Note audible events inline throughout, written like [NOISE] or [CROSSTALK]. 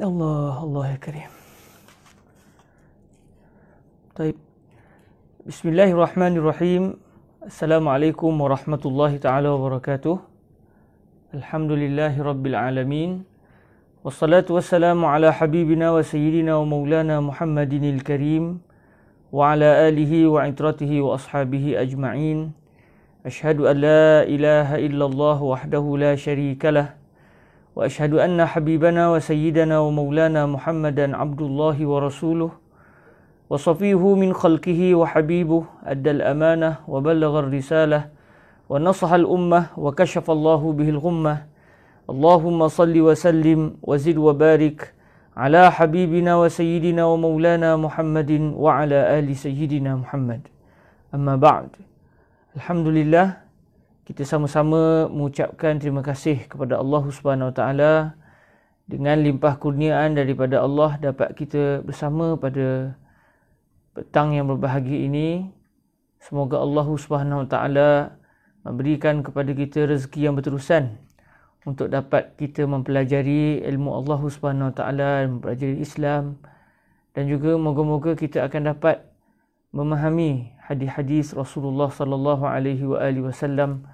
الله الله يا كريم طيب بسم الله الرحمن الرحيم السلام عليكم ورحمة الله تعالى وبركاته الحمد لله رب العالمين والصلاة والسلام على حبيبنا وسيدنا ومولانا محمد الكريم وعلى آله وعترته وأصحابه أجمعين أشهد أن لا إله إلا الله وحده لا شريك له واشهد ان حبيبنا وسيدنا ومولانا محمدا عبد الله ورسوله وصفيه من خلقه وحبيبه ادى الامانه وبلغ الرساله ونصح الامه وكشف الله به الغمه اللهم صل وسلم وزد وبارك على حبيبنا وسيدنا ومولانا محمد وعلى ال سيدنا محمد اما بعد الحمد لله kita sama-sama mengucapkan terima kasih kepada Allah Subhanahu Wa Taala dengan limpah kurniaan daripada Allah dapat kita bersama pada petang yang berbahagia ini. Semoga Allah Subhanahu Wa Taala memberikan kepada kita rezeki yang berterusan untuk dapat kita mempelajari ilmu Allah Subhanahu Wa Taala mempelajari Islam dan juga moga-moga kita akan dapat memahami hadis-hadis Rasulullah sallallahu alaihi wasallam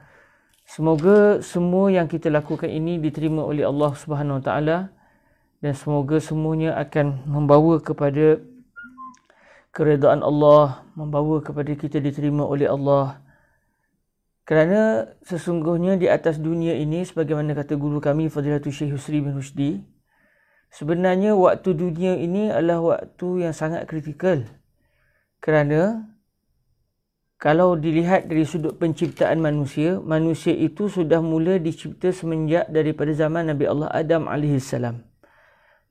Semoga semua yang kita lakukan ini diterima oleh Allah Subhanahu Wa Taala dan semoga semuanya akan membawa kepada keredaan Allah, membawa kepada kita diterima oleh Allah. Kerana sesungguhnya di atas dunia ini sebagaimana kata guru kami Fadilatul Syekh Husri bin Husdi, sebenarnya waktu dunia ini adalah waktu yang sangat kritikal. Kerana kalau dilihat dari sudut penciptaan manusia, manusia itu sudah mula dicipta semenjak daripada zaman Nabi Allah Adam alaihi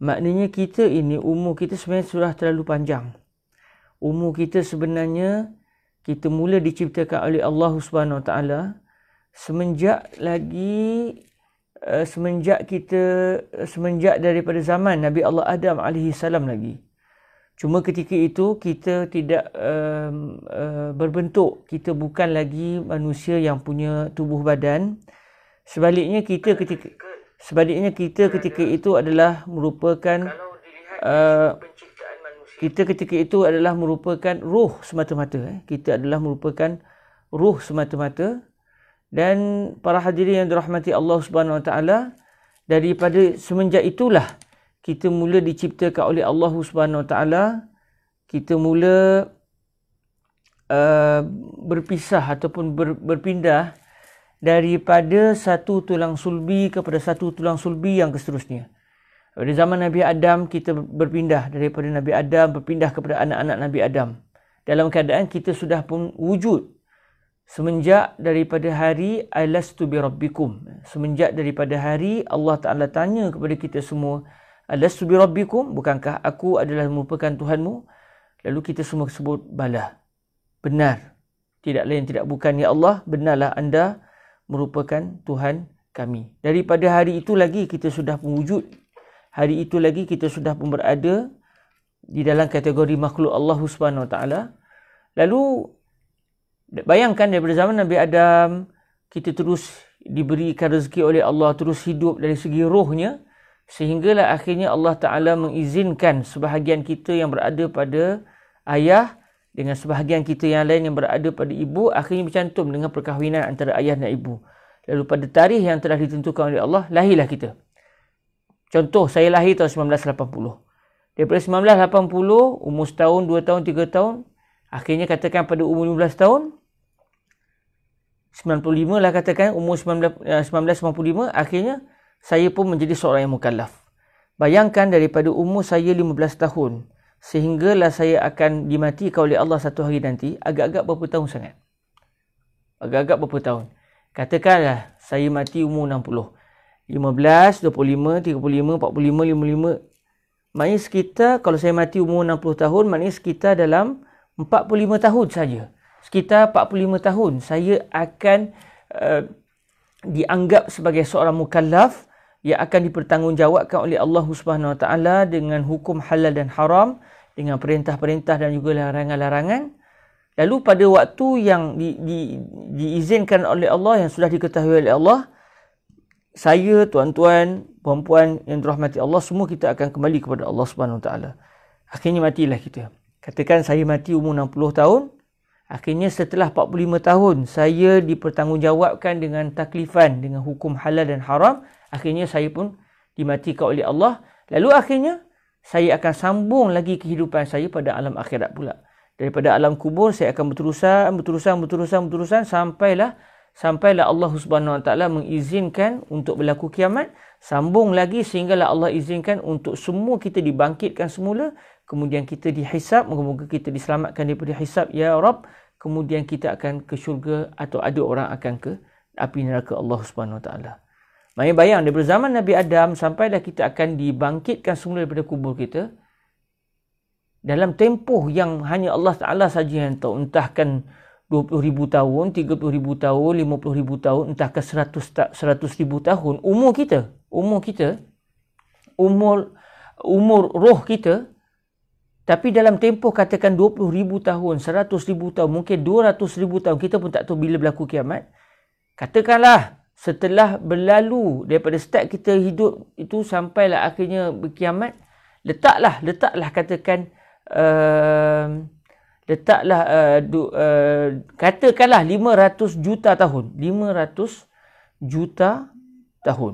Maknanya kita ini umur kita sebenarnya sudah terlalu panjang. Umur kita sebenarnya kita mula diciptakan oleh Allah Subhanahu Wa Taala semenjak lagi eh, semenjak kita eh, semenjak daripada zaman Nabi Allah Adam alaihi lagi. Cuma ketika itu kita tidak um, uh, berbentuk, kita bukan lagi manusia yang punya tubuh badan. Sebaliknya kita ketika sebaliknya kita ketika itu adalah merupakan uh, kita ketika itu adalah merupakan ruh semata-mata. Eh. Kita adalah merupakan ruh semata-mata dan para hadirin yang dirahmati Allah Subhanahu Wa Taala daripada semenjak itulah kita mula diciptakan oleh Allah Subhanahu Wa Taala kita mula uh, berpisah ataupun ber, berpindah daripada satu tulang sulbi kepada satu tulang sulbi yang seterusnya pada zaman Nabi Adam kita berpindah daripada Nabi Adam berpindah kepada anak-anak Nabi Adam dalam keadaan kita sudah pun wujud semenjak daripada hari alastu bi rabbikum semenjak daripada hari Allah Taala tanya kepada kita semua Alastu bi rabbikum? Bukankah aku adalah merupakan Tuhanmu? Lalu kita semua sebut bala. Benar. Tidak lain tidak bukan ya Allah, benarlah anda merupakan Tuhan kami. Daripada hari itu lagi kita sudah mewujud. Hari itu lagi kita sudah pun berada di dalam kategori makhluk Allah Subhanahu Wa Taala. Lalu bayangkan daripada zaman Nabi Adam kita terus diberikan rezeki oleh Allah terus hidup dari segi rohnya sehinggalah akhirnya Allah Taala mengizinkan sebahagian kita yang berada pada ayah dengan sebahagian kita yang lain yang berada pada ibu akhirnya bercantum dengan perkahwinan antara ayah dan ibu. Lalu pada tarikh yang telah ditentukan oleh Allah, lahirlah kita. Contoh, saya lahir tahun 1980. Daripada 1980, umur setahun, dua tahun, tiga tahun, akhirnya katakan pada umur 15 tahun, 95 lah katakan, umur 19, 1995, eh, akhirnya saya pun menjadi seorang yang mukallaf. Bayangkan daripada umur saya 15 tahun sehinggalah saya akan dimatikan oleh Allah satu hari nanti, agak-agak berapa tahun sangat? Agak-agak berapa tahun? Katakanlah saya mati umur 60. 15, 25, 35, 45, 55. Maknanya sekitar kalau saya mati umur 60 tahun, maknanya sekitar dalam 45 tahun saja. Sekitar 45 tahun saya akan uh, dianggap sebagai seorang mukallaf yang akan dipertanggungjawabkan oleh Allah Subhanahu Wa Taala dengan hukum halal dan haram, dengan perintah-perintah dan juga larangan-larangan. Lalu pada waktu yang di, di, diizinkan oleh Allah yang sudah diketahui oleh Allah, saya, tuan-tuan, puan-puan yang dirahmati Allah, semua kita akan kembali kepada Allah Subhanahu Wa Taala. Akhirnya matilah kita. Katakan saya mati umur 60 tahun, Akhirnya setelah 45 tahun saya dipertanggungjawabkan dengan taklifan dengan hukum halal dan haram Akhirnya saya pun dimatikan oleh Allah. Lalu akhirnya saya akan sambung lagi kehidupan saya pada alam akhirat pula. Daripada alam kubur saya akan berterusan, berterusan, berterusan, berterusan sampailah sampailah Allah Subhanahu Wa Taala mengizinkan untuk berlaku kiamat, sambung lagi sehinggalah Allah izinkan untuk semua kita dibangkitkan semula, kemudian kita dihisap, moga-moga kita diselamatkan daripada hisap ya Rabb, kemudian kita akan ke syurga atau ada orang akan ke api neraka Allah Subhanahu Wa Taala. Maknanya bayang daripada zaman Nabi Adam sampai dah kita akan dibangkitkan semula daripada kubur kita. Dalam tempoh yang hanya Allah Ta'ala saja yang tahu. Entahkan 20,000 tahun, 30,000 tahun, 50,000 tahun, entahkan 100,000 tahun. Umur kita, umur kita, umur umur roh kita. Tapi dalam tempoh katakan 20,000 tahun, 100,000 tahun, mungkin 200,000 tahun, kita pun tak tahu bila berlaku kiamat. Katakanlah, setelah berlalu daripada start kita hidup itu sampailah akhirnya berkiamat letaklah letaklah katakan uh, letaklah uh, du, uh, katakanlah 500 juta tahun 500 juta tahun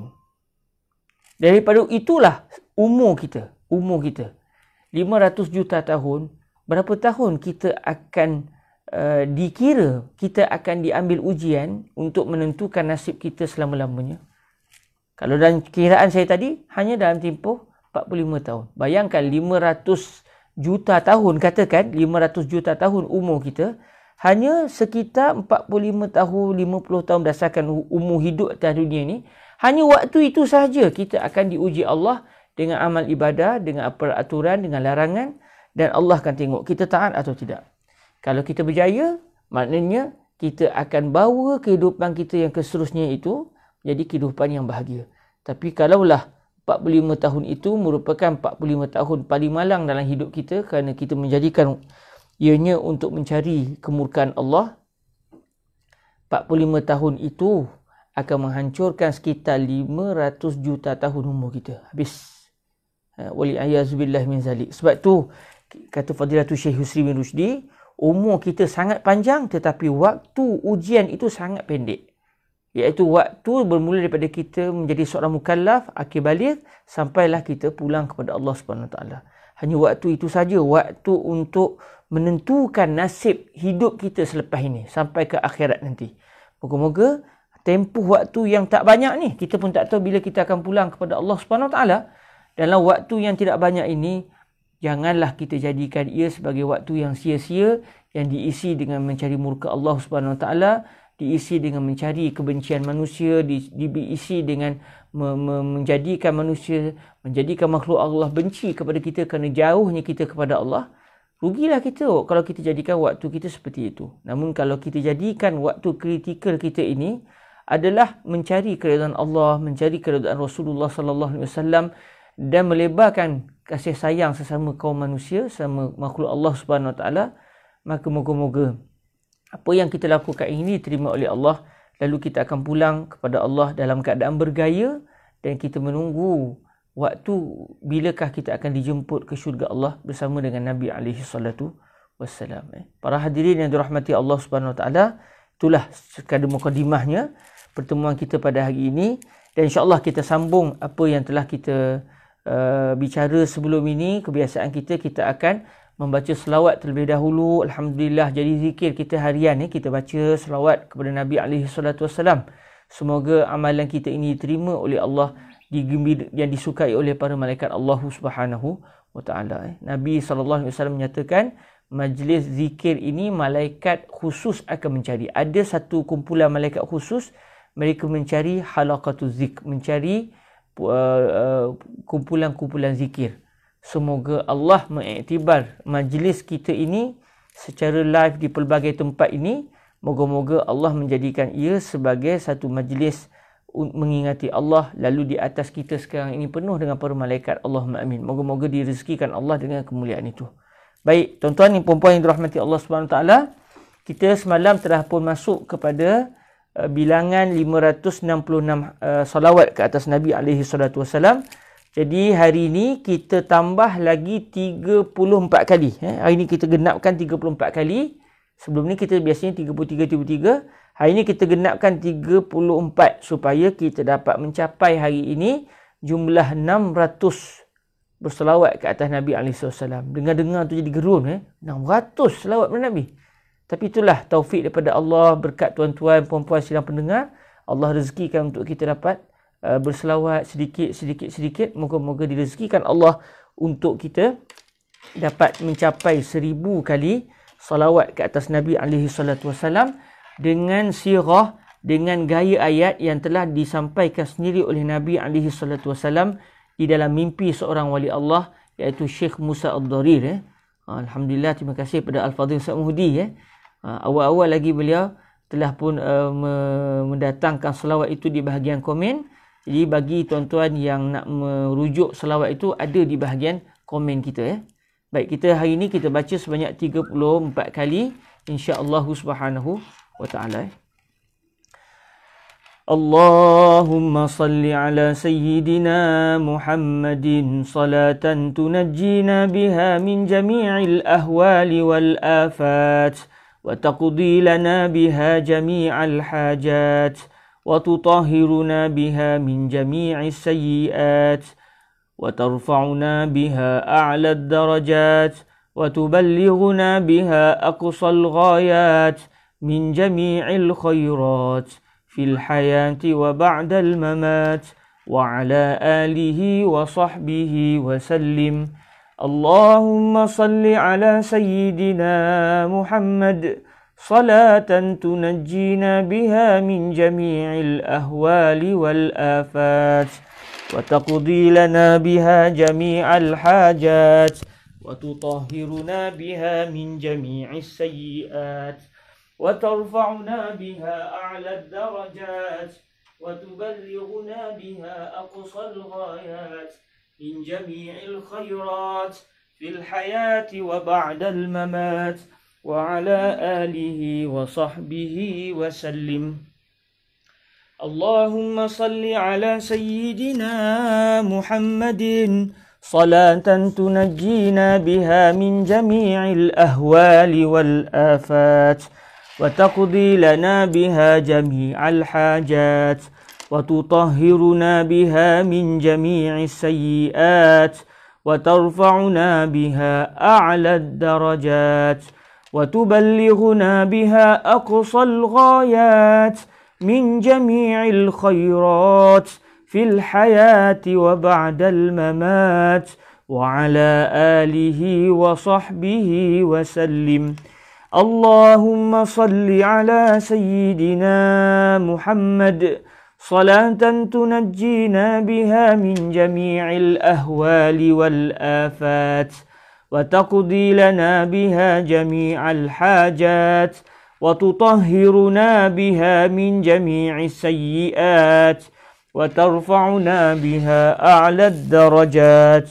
daripada itulah umur kita umur kita 500 juta tahun berapa tahun kita akan Eh, dikira kita akan diambil ujian untuk menentukan nasib kita selama-lamanya. Kalau dalam kiraan saya tadi, hanya dalam tempoh 45 tahun. Bayangkan 500 juta tahun, katakan 500 juta tahun umur kita, hanya sekitar 45 tahun, 50 tahun berdasarkan umur hidup di dunia ini hanya waktu itu sahaja kita akan diuji Allah dengan amal ibadah, dengan peraturan, dengan larangan dan Allah akan tengok kita taat atau tidak. Kalau kita berjaya, maknanya kita akan bawa kehidupan kita yang keserusnya itu jadi kehidupan yang bahagia. Tapi kalaulah 45 tahun itu merupakan 45 tahun paling malang dalam hidup kita kerana kita menjadikan ianya untuk mencari kemurkaan Allah. 45 tahun itu akan menghancurkan sekitar 500 juta tahun umur kita. Habis. Eh, Wali ayazubillah min zalik. Sebab tu kata Fadilatul Syekh Husri bin Rushdie, umur kita sangat panjang tetapi waktu ujian itu sangat pendek. Iaitu waktu bermula daripada kita menjadi seorang mukallaf, akhir balik, sampailah kita pulang kepada Allah SWT. Hanya waktu itu saja, waktu untuk menentukan nasib hidup kita selepas ini, sampai ke akhirat nanti. Moga-moga tempuh waktu yang tak banyak ni, kita pun tak tahu bila kita akan pulang kepada Allah SWT. Dalam waktu yang tidak banyak ini, janganlah kita jadikan ia sebagai waktu yang sia-sia yang diisi dengan mencari murka Allah Subhanahu Wa Taala diisi dengan mencari kebencian manusia diisi dengan me, me, menjadikan manusia menjadikan makhluk Allah benci kepada kita kerana jauhnya kita kepada Allah rugilah kita kalau kita jadikan waktu kita seperti itu namun kalau kita jadikan waktu kritikal kita ini adalah mencari keridhaan Allah mencari keridhaan Rasulullah sallallahu alaihi wasallam dan melebarkan kasih sayang sesama kaum manusia, sesama makhluk Allah Subhanahu Wa Taala, maka moga-moga apa yang kita lakukan ini diterima oleh Allah lalu kita akan pulang kepada Allah dalam keadaan bergaya dan kita menunggu waktu bilakah kita akan dijemput ke syurga Allah bersama dengan Nabi alaihi salatu wasallam eh. Para hadirin yang dirahmati Allah Subhanahu wa taala, itulah sekadar mukadimahnya pertemuan kita pada hari ini dan insya-Allah kita sambung apa yang telah kita uh, bicara sebelum ini kebiasaan kita kita akan membaca selawat terlebih dahulu alhamdulillah jadi zikir kita harian ni kita baca selawat kepada Nabi alaihi salatu wasalam semoga amalan kita ini diterima oleh Allah digembir yang disukai oleh para malaikat Allah Subhanahu wa taala eh. Nabi sallallahu alaihi wasallam menyatakan majlis zikir ini malaikat khusus akan mencari ada satu kumpulan malaikat khusus mereka mencari halaqatul zik mencari Uh, uh, kumpulan-kumpulan zikir. Semoga Allah mengiktibar majlis kita ini secara live di pelbagai tempat ini. Moga-moga Allah menjadikan ia sebagai satu majlis mengingati Allah lalu di atas kita sekarang ini penuh dengan para malaikat Allahumma amin. Moga-moga direzekikan Allah dengan kemuliaan itu. Baik, tuan-tuan dan puan-puan yang dirahmati Allah Swt. kita semalam telah pun masuk kepada Eh, bilangan 566 uh, eh, salawat ke atas Nabi alaihi salatu wasalam. Jadi hari ini kita tambah lagi 34 kali. Eh. Hari ini kita genapkan 34 kali. Sebelum ni kita biasanya 33 33. Hari ini kita genapkan 34 supaya kita dapat mencapai hari ini jumlah 600 berselawat ke atas Nabi alaihi salam. Dengar-dengar tu jadi gerun eh. 600 selawat pada Nabi. Tapi itulah taufik daripada Allah berkat tuan-tuan, puan-puan sidang pendengar. Allah rezekikan untuk kita dapat uh, berselawat sedikit, sedikit, sedikit. Moga-moga direzekikan Allah untuk kita dapat mencapai seribu kali salawat ke atas Nabi alaihi salatu wasalam dengan sirah dengan gaya ayat yang telah disampaikan sendiri oleh Nabi alaihi salatu wasalam di dalam mimpi seorang wali Allah iaitu Syekh Musa Ad-Darir eh. Alhamdulillah terima kasih kepada Al-Fadhil Said Muhdi eh. Ha, awal-awal lagi beliau telah pun eh, mendatangkan selawat itu di bahagian komen. Jadi bagi tuan-tuan yang nak merujuk selawat itu ada di bahagian komen kita ya. Baik, kita hari ini kita baca sebanyak 34 kali insya-Allah Subhanahu wa taala. اللهم eh. ala Sayyidina Muhammadin محمد صلاة تنجينا بها من جميع wal-afat. وتقضي لنا بها جميع الحاجات وتطهرنا بها من جميع السيئات وترفعنا بها أعلى الدرجات وتبلغنا بها أقصى الغايات من جميع الخيرات في الحياة وبعد الممات وعلى آله وصحبه وسلم اللهم صل على سيدنا محمد صلاة تنجينا بها من جميع الأهوال والآفات وتقضي لنا بها جميع الحاجات وتطهرنا بها من جميع السيئات وترفعنا بها أعلى الدرجات وتبلغنا بها أقصى الغايات من جميع الخيرات في الحياة وبعد الممات وعلى آله وصحبه وسلم اللهم صل على سيدنا محمد صلاة تنجينا بها من جميع الأهوال والآفات وتقضي لنا بها جميع الحاجات وتطهرنا بها من جميع السيئات وترفعنا بها أعلى الدرجات وتبلغنا بها أقصى الغايات من جميع الخيرات في الحياة وبعد الممات وعلى آله وصحبه وسلم اللهم صل على سيدنا محمد صلاة تنجينا بها من جميع الأهوال والآفات وتقضي لنا بها جميع الحاجات وتطهرنا بها من جميع السيئات وترفعنا بها أعلى الدرجات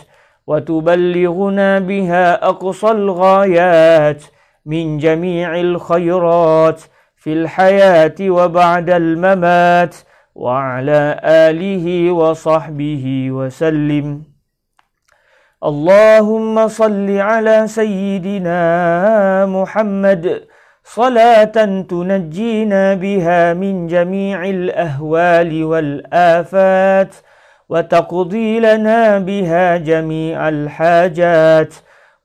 وتبلغنا بها أقصى الغايات من جميع الخيرات في الحياة وبعد الممات وعلى آله وصحبه وسلم اللهم صل على سيدنا محمد صلاة تنجينا بها من جميع الأهوال والآفات وتقضي لنا بها جميع الحاجات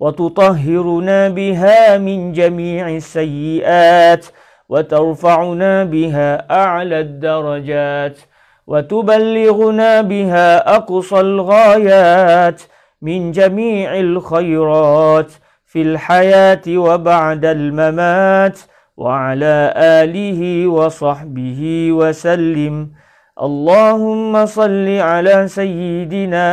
وتطهرنا بها من جميع السيئات وترفعنا بها أعلى الدرجات وتبلغنا بها أقصى الغايات من جميع الخيرات في الحياة وبعد الممات وعلى آله وصحبه وسلم اللهم صل على سيدنا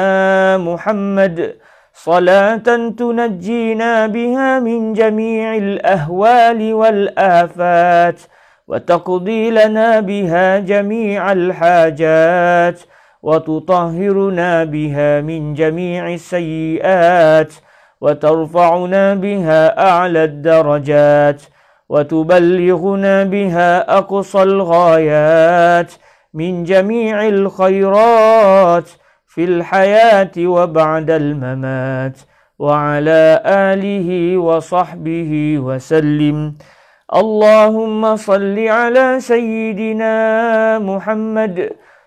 محمد صلاة تنجينا بها من جميع الأهوال والآفات وتقضي لنا بها جميع الحاجات وتطهرنا بها من جميع السيئات وترفعنا بها أعلى الدرجات وتبلغنا بها أقصى الغايات من جميع الخيرات في الحياة وبعد الممات وعلى آله وصحبه وسلم اللهم صل على سيدنا محمد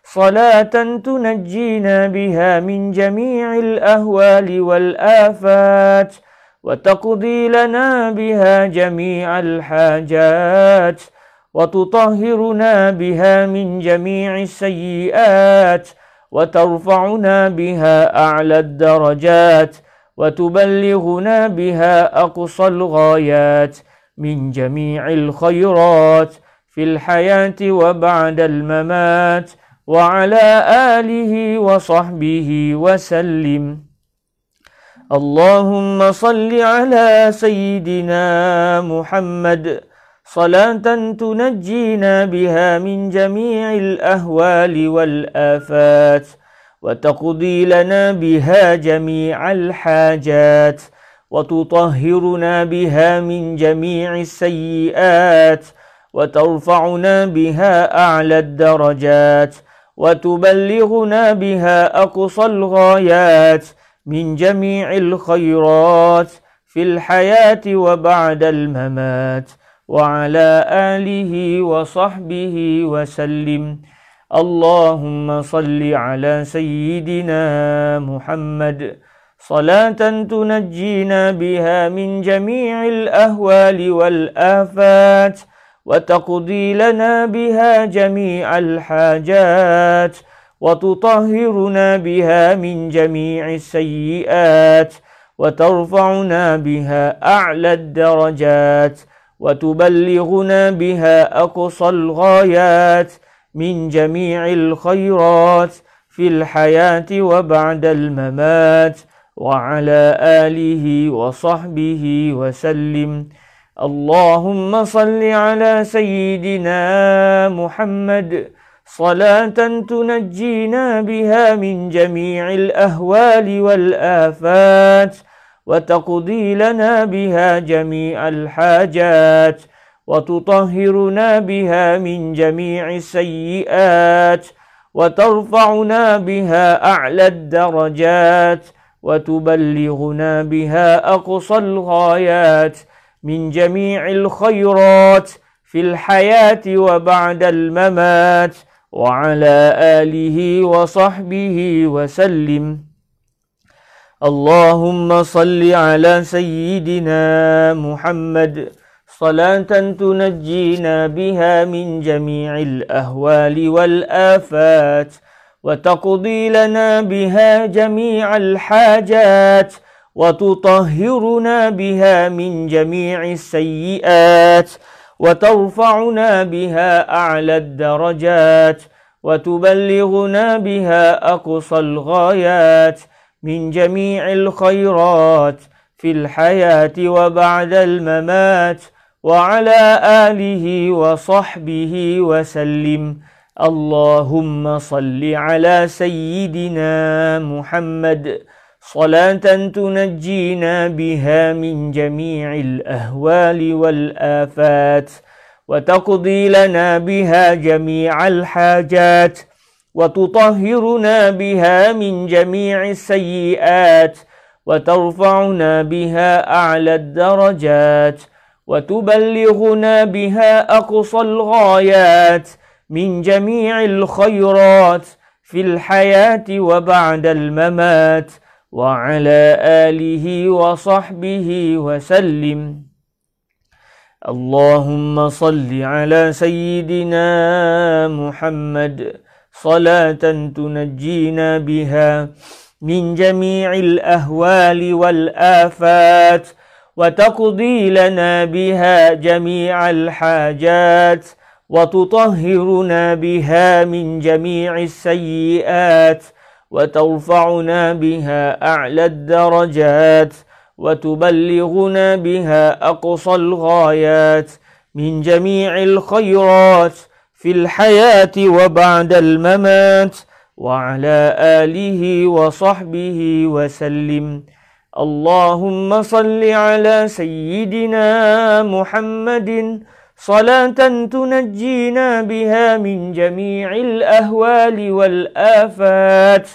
صلاة تنجينا بها من جميع الأهوال والآفات وتقضي لنا بها جميع الحاجات وتطهرنا بها من جميع السيئات وترفعنا بها أعلى الدرجات وتبلغنا بها أقصى الغايات من جميع الخيرات في الحياة وبعد الممات وعلى آله وصحبه وسلم اللهم صل على سيدنا محمد صلاة تنجينا بها من جميع الأهوال والآفات وتقضي لنا بها جميع الحاجات وتطهرنا بها من جميع السيئات وترفعنا بها أعلى الدرجات وتبلغنا بها أقصى الغايات من جميع الخيرات في الحياة وبعد الممات وعلى آله وصحبه وسلم اللهم صل على سيدنا محمد صلاة تنجينا بها من جميع الأهوال والآفات وتقضي لنا بها جميع الحاجات وتطهرنا بها من جميع السيئات وترفعنا بها أعلى الدرجات وتبلغنا بها أقصى الغايات من جميع الخيرات في الحياة وبعد الممات وعلى آله وصحبه وسلم اللهم صل على سيدنا محمد صلاة تنجينا بها من جميع الأهوال والآفات وتقضي لنا بها جميع الحاجات وتطهرنا بها من جميع السيئات وترفعنا بها أعلى الدرجات وتبلغنا بها أقصى الغايات من جميع الخيرات في الحياة وبعد الممات وعلى آله وصحبه وسلم اللهم صل على سيدنا محمد صلاة تنجينا بها من جميع الأهوال والآفات وتقضي لنا بها جميع الحاجات وتطهرنا بها من جميع السيئات وترفعنا بها أعلى الدرجات وتبلغنا بها أقصى الغايات من جميع الخيرات في الحياة وبعد الممات وعلى آله وصحبه وسلم اللهم صل على سيدنا محمد صلاة تنجينا بها من جميع الأهوال والآفات وتقضي لنا بها جميع الحاجات وتطهرنا بها من جميع السيئات وترفعنا بها أعلى الدرجات وتبلغنا بها أقصى الغايات من جميع الخيرات في الحياة وبعد الممات وعلى آله وصحبه وسلم اللهم صل على سيدنا محمد صلاة تنجينا بها من جميع الأهوال والآفات وتقضي لنا بها جميع الحاجات وتطهرنا بها من جميع السيئات وترفعنا بها أعلى الدرجات وتبلغنا بها أقصى الغايات من جميع الخيرات في الحياة وبعد الممات وعلى آله وصحبه وسلم اللهم صل على سيدنا محمد صلاة تنجينا بها من جميع الأهوال والآفات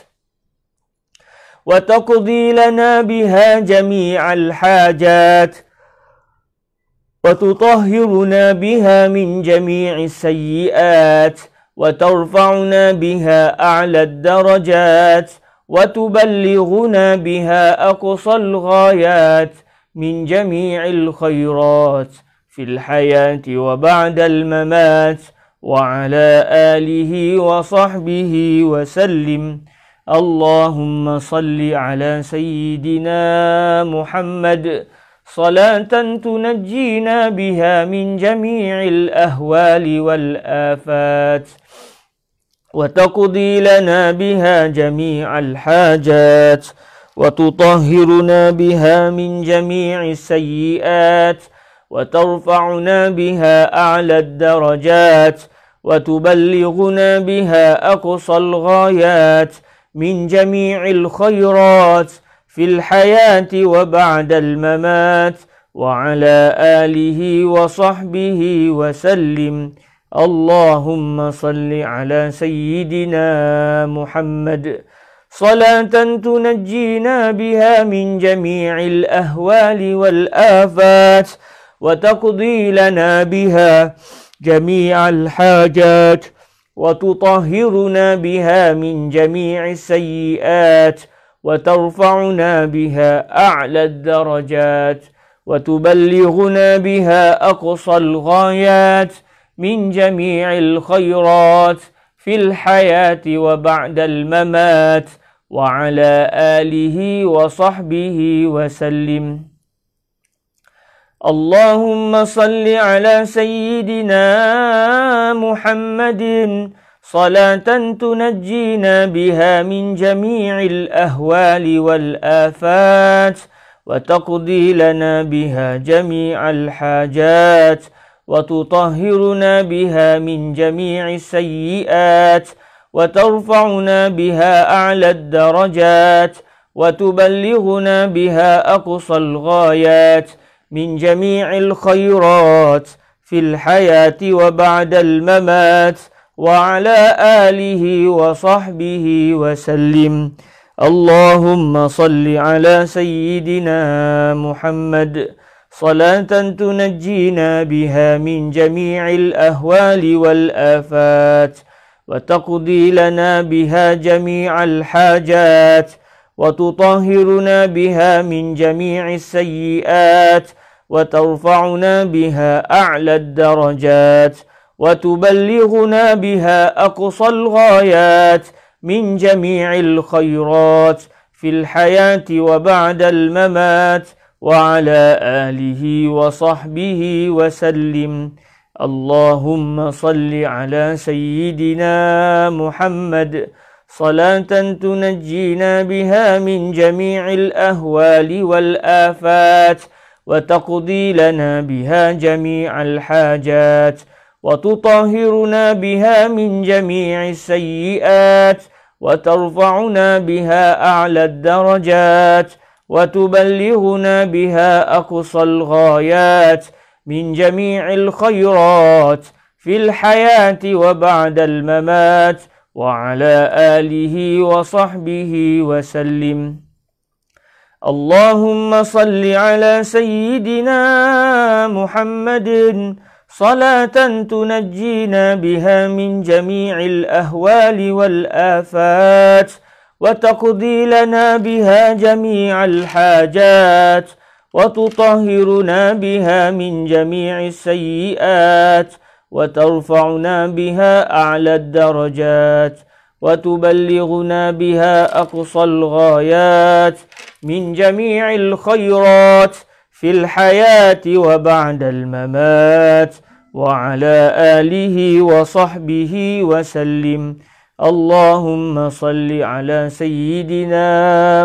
وتقضي لنا بها جميع الحاجات وتطهرنا بها من جميع السيئات وترفعنا بها أعلى الدرجات وتبلغنا بها أقصى الغايات من جميع الخيرات في الحياة وبعد الممات وعلى آله وصحبه وسلم اللهم صل على سيدنا محمد صلاة تنجينا بها من جميع الأهوال والآفات وتقضي لنا بها جميع الحاجات وتطهرنا بها من جميع السيئات وترفعنا بها أعلى الدرجات وتبلغنا بها أقصى الغايات من جميع الخيرات في الحياة وبعد الممات وعلى آله وصحبه وسلم اللهم صل على سيدنا محمد صلاة تنجينا بها من جميع الأهوال والآفات وتقضي لنا بها جميع الحاجات وتطهرنا بها من جميع السيئات وترفعنا بها أعلى الدرجات وتبلغنا بها أقصى الغايات من جميع الخيرات في الحياة وبعد الممات وعلى آله وصحبه وسلم اللهم صل على سيدنا محمد صلاة تنجينا بها من جميع الأهوال والآفات وتقضي لنا بها جميع الحاجات وتطهرنا بها من جميع السيئات وترفعنا بها أعلى الدرجات وتبلغنا بها أقصى الغايات من جميع الخيرات في الحياة وبعد الممات وعلى آله وصحبه وسلم اللهم صل على سيدنا محمد صلاة تنجينا بها من جميع الأهوال والآفات وتقضي لنا بها جميع الحاجات وتطهرنا بها من جميع السيئات وترفعنا بها أعلى الدرجات وتبلغنا بها أقصى الغايات من جميع الخيرات في الحياة وبعد الممات وعلى آله وصحبه وسلم اللهم صل على سيدنا محمد صلاة تنجينا بها من جميع الأهوال والآفات وتقضي لنا بها جميع الحاجات وتطهرنا بها من جميع السيئات وترفعنا بها أعلى الدرجات وتبلغنا بها أقصى الغايات من جميع الخيرات في الحياة وبعد الممات وعلى آله وصحبه وسلم اللهم صل على سيدنا محمد صلاة تنجينا بها من جميع الأهوال والآفات وتقضي لنا بها جميع الحاجات وتطهرنا بها من جميع السيئات وترفعنا بها أعلى الدرجات وتبلغنا بها أقصى الغايات من جميع الخيرات في الحياة وبعد الممات وعلى آله وصحبه وسلم اللهم صل على سيدنا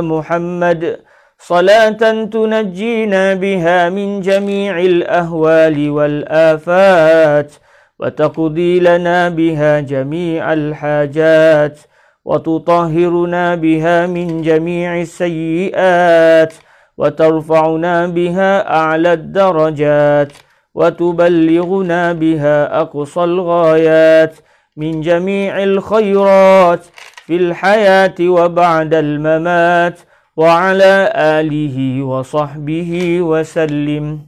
محمد صلاة تنجينا بها من جميع الأهوال والآفات وتقضي لنا بها جميع الحاجات وتطهرنا بها من جميع السيئات وترفعنا بها أعلى الدرجات وتبلغنا بها أقصى الغايات من جميع الخيرات في الحياة وبعد الممات وعلى آله وصحبه وسلم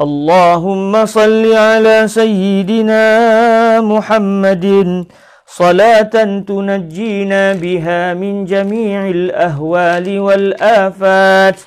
اللهم صل على سيدنا محمد صلاة تنجينا بها من جميع الأهوال والآفات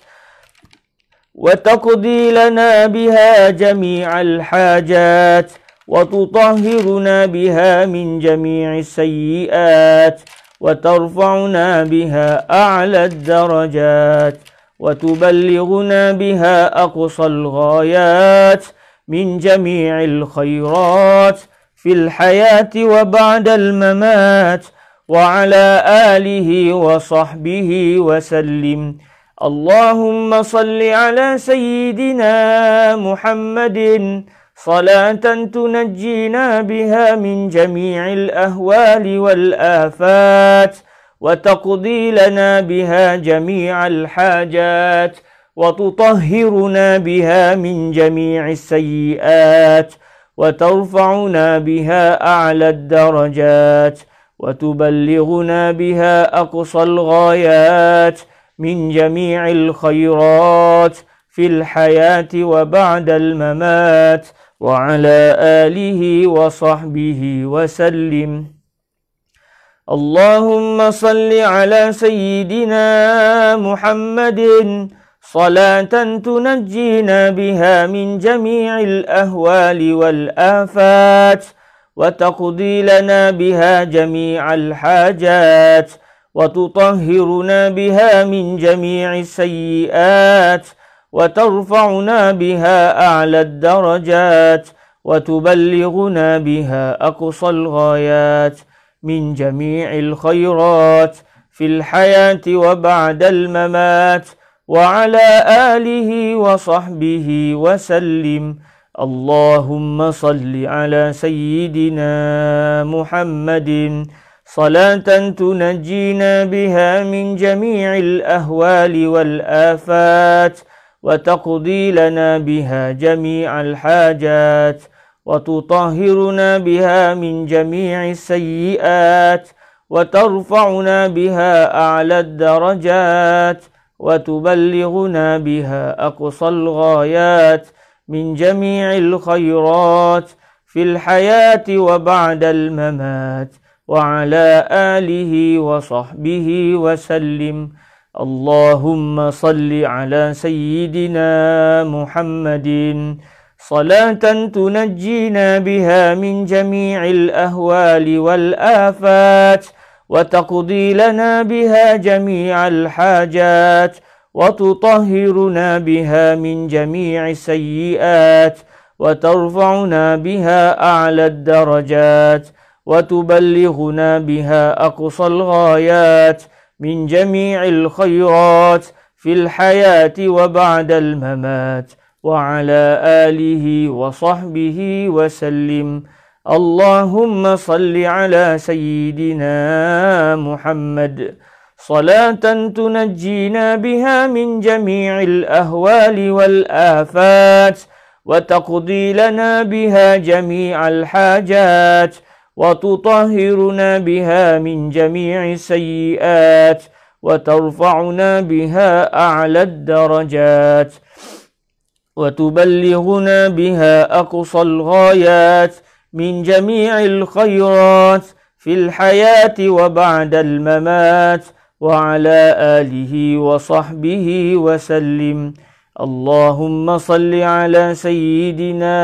وتقضي لنا بها جميع الحاجات وتطهرنا بها من جميع السيئات وترفعنا بها أعلى الدرجات وتبلغنا بها أقصى الغايات من جميع الخيرات في الحياة وبعد الممات وعلى آله وصحبه وسلم اللهم صل على سيدنا محمد صلاة تنجينا بها من جميع الأهوال والآفات وتقضي لنا بها جميع الحاجات وتطهرنا بها من جميع السيئات وترفعنا بها أعلى الدرجات وتبلغنا بها أقصى الغايات من جميع الخيرات في الحياة وبعد الممات وعلى آله وصحبه وسلم اللهم صل على سيدنا محمد صلاة تنجينا بها من جميع الأهوال والآفات وتقضي لنا بها جميع الحاجات وتطهرنا بها من جميع السيئات وترفعنا بها أعلى الدرجات وتبلغنا بها أقصى الغايات من جميع الخيرات في الحياة وبعد الممات وعلى آله وصحبه وسلم اللهم صل على سيدنا محمد صلاة تنجينا بها من جميع الأهوال والآفات وتقضي لنا بها جميع الحاجات وتطهرنا بها من جميع السيئات وترفعنا بها أعلى الدرجات وتبلغنا بها أقصى الغايات من جميع الخيرات في الحياة وبعد الممات وعلى آله وصحبه وسلم اللهم صل على سيدنا محمد صلاة تنجينا بها من جميع الأهوال والآفات وتقضي لنا بها جميع الحاجات وتطهرنا بها من جميع السيئات وترفعنا بها أعلى الدرجات وتبلغنا بها أقصى الغايات من جميع الخيرات في الحياة وبعد الممات وعلى آله وصحبه وسلم اللهم صل على سيدنا محمد صلاة تنجينا بها من جميع الأهوال والآفات وتقضي لنا بها جميع الحاجات وتطهرنا بها من جميع السيئات وترفعنا بها أعلى الدرجات وتبلغنا بها أقصى الغايات من جميع الخيرات في الحياة وبعد الممات وعلى آله وصحبه وسلم اللهم صل على سيدنا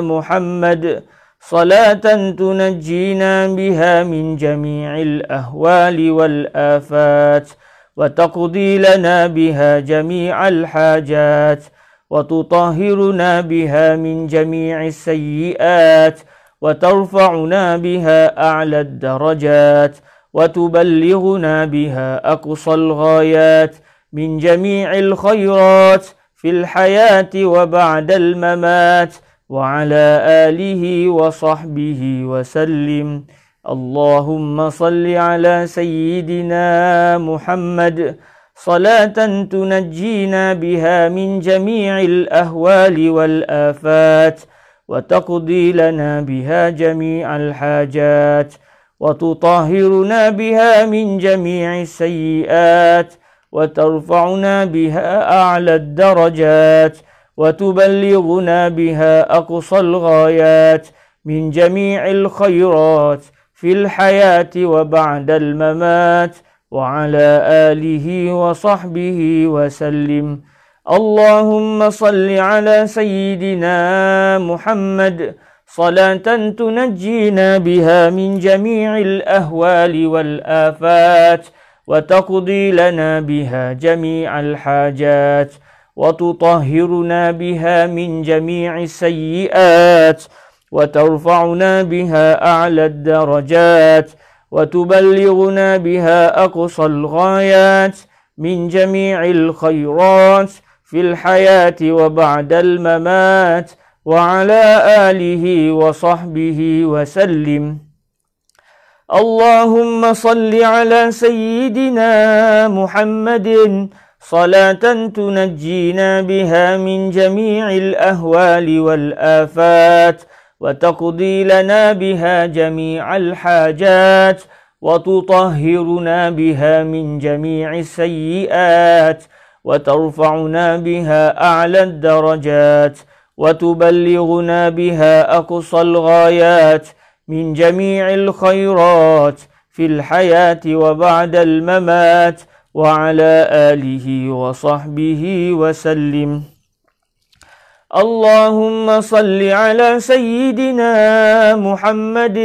محمد صلاة تنجينا بها من جميع الأهوال والآفات وتقضي لنا بها جميع الحاجات وتطهرنا بها من جميع السيئات وترفعنا بها أعلى الدرجات وتبلغنا بها أقصى الغايات من جميع الخيرات في الحياة وبعد الممات وعلى آله وصحبه وسلم اللهم صل على سيدنا محمد صلاة تنجينا بها من جميع الأهوال والآفات وتقضي لنا بها جميع الحاجات وتطهرنا بها من جميع السيئات وترفعنا بها أعلى الدرجات وتبلغنا بها أقصى الغايات من جميع الخيرات في الحياة وبعد الممات وعلى آله وصحبه وسلم اللهم صل على سيدنا محمد صلاة تنجينا بها من جميع الأهوال والآفات وتقضي لنا بها جميع الحاجات وتطهرنا بها من جميع السيئات وترفعنا بها أعلى الدرجات وتبلغنا بها أقصى الغايات من جميع الخيرات في الحياة وبعد الممات وعلى آله وصحبه وسلم اللهم صل على سيدنا محمد صلاة تنجينا بها من جميع الأهوال والآفات وتقضي لنا بها جميع الحاجات وتطهرنا بها من جميع السيئات وترفعنا بها أعلى الدرجات وتبلغنا بها أقصى الغايات من جميع الخيرات في الحياة وبعد الممات وعلى آله وصحبه وسلم اللهم صل على سيدنا محمد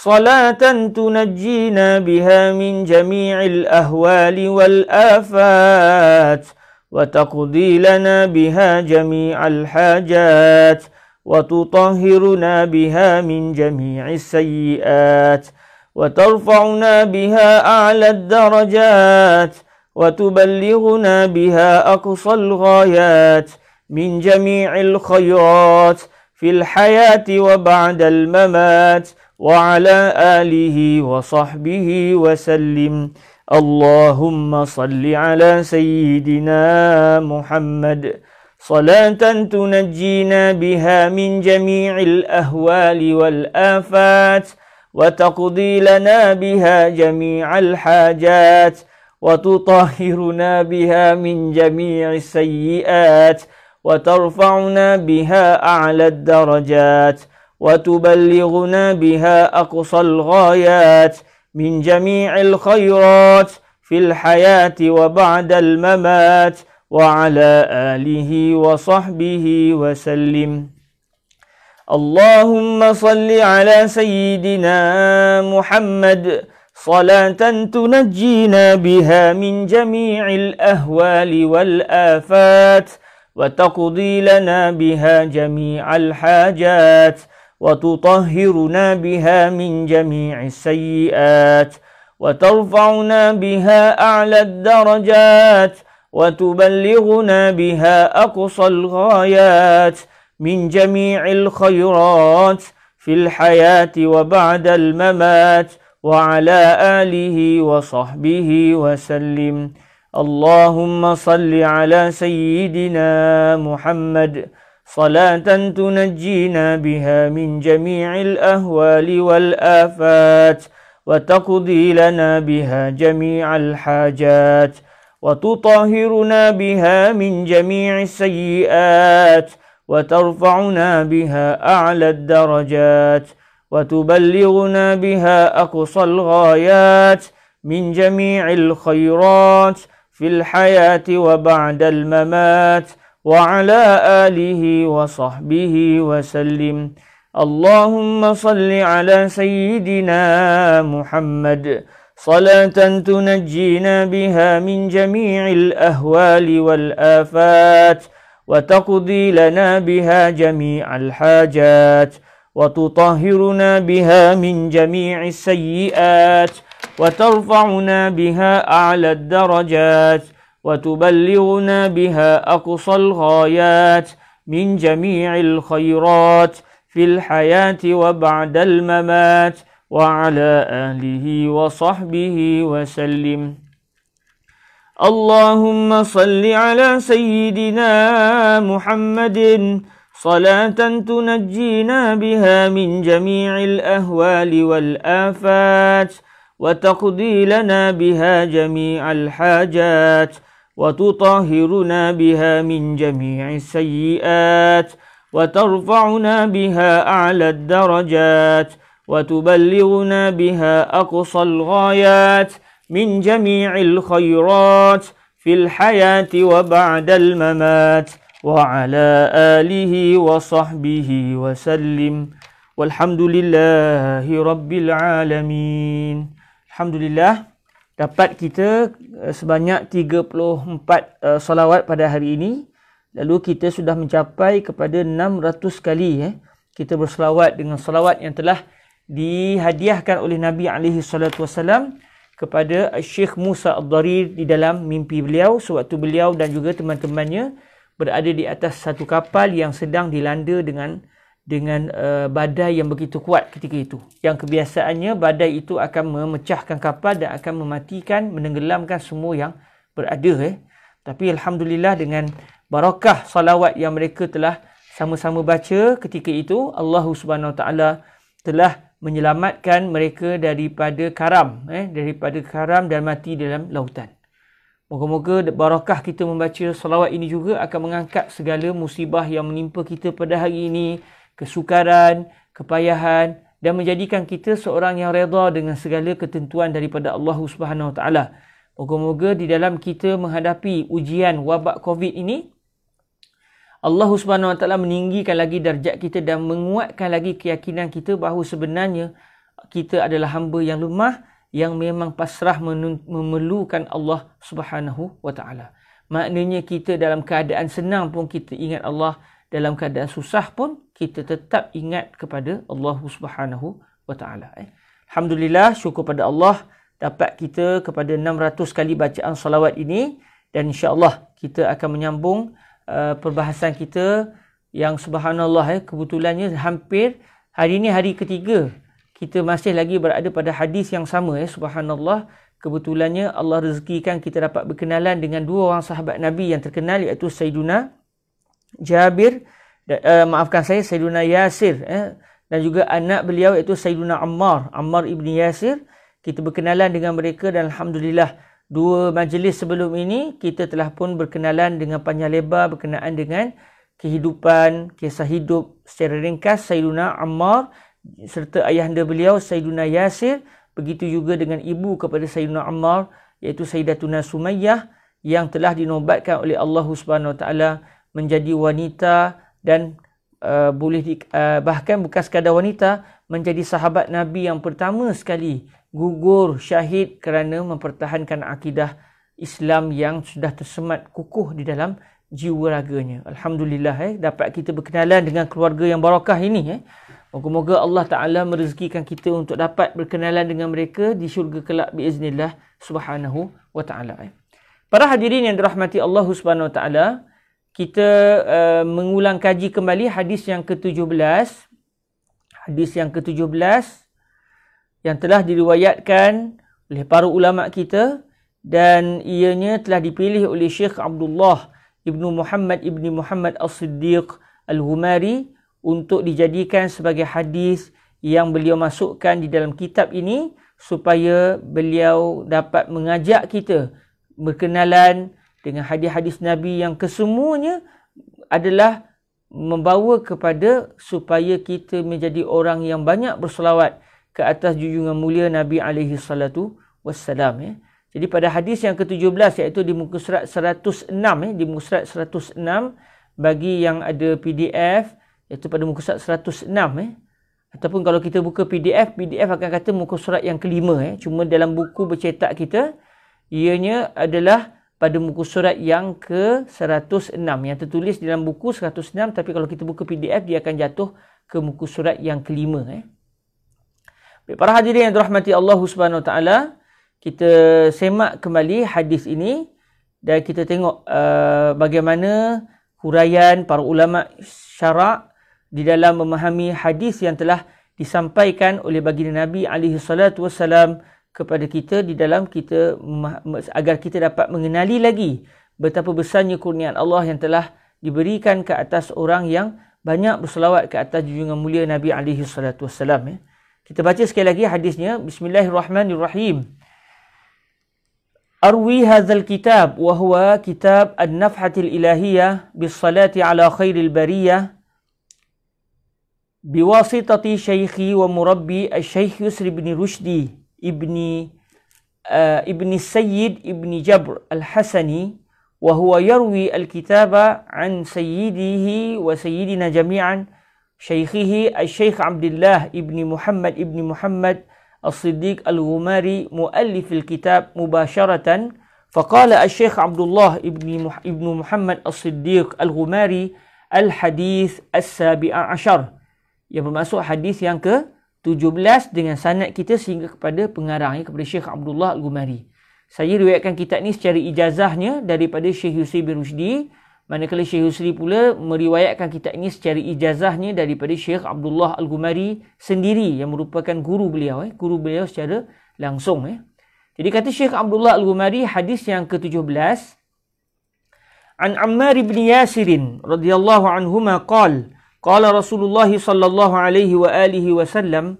صلاة تنجينا بها من جميع الأهوال والآفات وتقضي لنا بها جميع الحاجات وتطهرنا بها من جميع السيئات وترفعنا بها أعلى الدرجات وتبلغنا بها أقصى الغايات من جميع الخيرات في الحياة وبعد الممات وعلى آله وصحبه وسلم اللهم صل على سيدنا محمد صلاة تنجينا بها من جميع الأهوال والآفات وتقضي لنا بها جميع الحاجات وتطهرنا بها من جميع السيئات وترفعنا بها أعلى الدرجات وتبلغنا بها أقصى الغايات من جميع الخيرات في الحياة وبعد الممات وعلى آله وصحبه وسلم اللهم صل على سيدنا محمد صلاة تنجينا بها من جميع الأهوال والآفات وتقضي لنا بها جميع الحاجات وتطهرنا بها من جميع السيئات وترفعنا بها أعلى الدرجات وتبلغنا بها أقصى الغايات من جميع الخيرات في الحياة وبعد الممات وعلى آله وصحبه وسلم اللهم صل على سيدنا محمد صلاة تنجينا بها من جميع الأهوال والآفات وتقضي لنا بها جميع الحاجات وتطهرنا بها من جميع السيئات وترفعنا بها أعلى الدرجات وتبلغنا بها أقصى الغايات من جميع الخيرات في الحياة وبعد الممات وعلى آله وصحبه وسلم اللهم صل على سيدنا محمد صلاة تنجينا بها من جميع الأهوال والآفات وتقضي لنا بها جميع الحاجات وتطهرنا بها من جميع السيئات وترفعنا بها أعلى الدرجات وتبلغنا بها أقصى الغايات من جميع الخيرات في الحياة وبعد الممات وعلى أهله وصحبه وسلم اللهم صل على سيدنا محمد صلاة تنجينا بها من جميع الأهوال والآفات وتقضي لنا بها جميع الحاجات وتطهرنا بها من جميع السيئات وترفعنا بها أعلى الدرجات وتبلغنا بها أقصى الغايات من جميع الخيرات في الحياة وبعد الممات وعلى آله وصحبه وسلم والحمد لله رب العالمين الحمد لله dapat kita eh, sebanyak 34 uh, eh, salawat pada hari ini lalu kita sudah mencapai kepada 600 kali eh kita berselawat dengan selawat yang telah dihadiahkan oleh Nabi alaihi salatu wasallam kepada Syekh Musa Ad-Darir di dalam mimpi beliau sewaktu beliau dan juga teman-temannya berada di atas satu kapal yang sedang dilanda dengan dengan uh, badai yang begitu kuat ketika itu. Yang kebiasaannya badai itu akan memecahkan kapal dan akan mematikan, menenggelamkan semua yang berada. Eh. Tapi Alhamdulillah dengan barakah salawat yang mereka telah sama-sama baca ketika itu, Allah Subhanahu Taala telah menyelamatkan mereka daripada karam, eh, daripada karam dan mati dalam lautan. Moga-moga barakah kita membaca salawat ini juga akan mengangkat segala musibah yang menimpa kita pada hari ini kesukaran, kepayahan dan menjadikan kita seorang yang redha dengan segala ketentuan daripada Allah Subhanahu Wataala. Taala. Moga-moga di dalam kita menghadapi ujian wabak COVID ini, Allah Subhanahu Wataala meninggikan lagi darjat kita dan menguatkan lagi keyakinan kita bahawa sebenarnya kita adalah hamba yang lemah yang memang pasrah memerlukan Allah Subhanahu Wataala. Maknanya kita dalam keadaan senang pun kita ingat Allah, dalam keadaan susah pun kita tetap ingat kepada Allah Subhanahu wa taala. Eh. Alhamdulillah syukur pada Allah dapat kita kepada 600 kali bacaan salawat ini dan insya-Allah kita akan menyambung uh, perbahasan kita yang subhanallah eh kebetulannya hampir hari ini hari ketiga kita masih lagi berada pada hadis yang sama eh subhanallah kebetulannya Allah rezekikan kita dapat berkenalan dengan dua orang sahabat Nabi yang terkenal iaitu Sayyiduna Jabir uh, maafkan saya Sayyiduna Yasir eh, dan juga anak beliau iaitu Sayyiduna Ammar Ammar ibni Yasir kita berkenalan dengan mereka dan alhamdulillah dua majlis sebelum ini kita telah pun berkenalan dengan panjang lebar berkenaan dengan kehidupan kisah hidup secara ringkas Sayyiduna Ammar serta ayahanda beliau Sayyiduna Yasir begitu juga dengan ibu kepada Sayyiduna Ammar iaitu Sayyidatuna Sumayyah yang telah dinobatkan oleh Allah Subhanahu Taala menjadi wanita dan uh, boleh di, uh, bahkan bukan sekadar wanita menjadi sahabat Nabi yang pertama sekali gugur syahid kerana mempertahankan akidah Islam yang sudah tersemat kukuh di dalam jiwa raganya. Alhamdulillah eh dapat kita berkenalan dengan keluarga yang barakah ini eh. Moga-moga Allah Taala merezekikan kita untuk dapat berkenalan dengan mereka di syurga kelak biiznillah subhanahu wa taala. Eh. Para hadirin yang dirahmati Allah Subhanahu wa taala, kita uh, mengulang kaji kembali hadis yang ke-17 hadis yang ke-17 yang telah diriwayatkan oleh para ulama kita dan ianya telah dipilih oleh Syekh Abdullah Ibnu Muhammad Ibni Muhammad al siddiq Al-Humari untuk dijadikan sebagai hadis yang beliau masukkan di dalam kitab ini supaya beliau dapat mengajak kita berkenalan dengan hadis-hadis Nabi yang kesemuanya adalah membawa kepada supaya kita menjadi orang yang banyak berselawat ke atas junjungan mulia Nabi alaihi salatu wassalam ya. Jadi pada hadis yang ke-17 iaitu di muka surat 106 ya, di muka surat 106 bagi yang ada PDF iaitu pada muka surat 106 eh ya. ataupun kalau kita buka PDF PDF akan kata muka surat yang kelima eh cuma dalam buku bercetak kita ianya adalah 106 pada muka surat yang ke 106 yang tertulis dalam buku 106 tapi kalau kita buka PDF dia akan jatuh ke muka surat yang kelima eh. Baik, para hadirin yang dirahmati Allah Subhanahu taala, kita semak kembali hadis ini dan kita tengok uh, bagaimana huraian para ulama syarak di dalam memahami hadis yang telah disampaikan oleh baginda Nabi alaihi salatu wasalam kepada kita di dalam kita agar kita dapat mengenali lagi betapa besarnya kurnian Allah yang telah diberikan ke atas orang yang banyak berselawat ke atas junjungan mulia Nabi alaihi salatu wasallam ya. Kita baca sekali lagi hadisnya Bismillahirrahmanirrahim. أروي هذا الكتاب وهو كتاب النفحة الإلهية بالصلاة على خير البرية wa شيخي ومربي الشيخ Yusri bin رشدي ibni uh, ibni Sayyid ibni Jabr al Hasani, wahyu yarwi al Kitaba an Sayyidihi wa Sayyidina jami'an Syekhihi al Syekh Abdullah ibni Muhammad ibni Muhammad al Siddiq al Gumari muallif al Kitab mubasharatan. فقال الشيخ عبد الله ابن ابن محمد الصديق الغماري الحديث السابع عشر يبقى مسوا حديث يانكه 17 dengan sanad kita sehingga kepada pengarang ya, kepada Syekh Abdullah Al-Gumari. Saya riwayatkan kitab ni secara ijazahnya daripada Syekh Yusri bin Rushdi. Manakala Syekh Yusri pula meriwayatkan kitab ini secara ijazahnya daripada Syekh Abdullah Al-Gumari sendiri yang merupakan guru beliau. Eh, guru beliau secara langsung. Eh. Jadi kata Syekh Abdullah Al-Gumari hadis yang ke-17. An Ammar ibn Yasirin radhiyallahu anhu qal. قال رسول الله صلى الله عليه وآله وسلم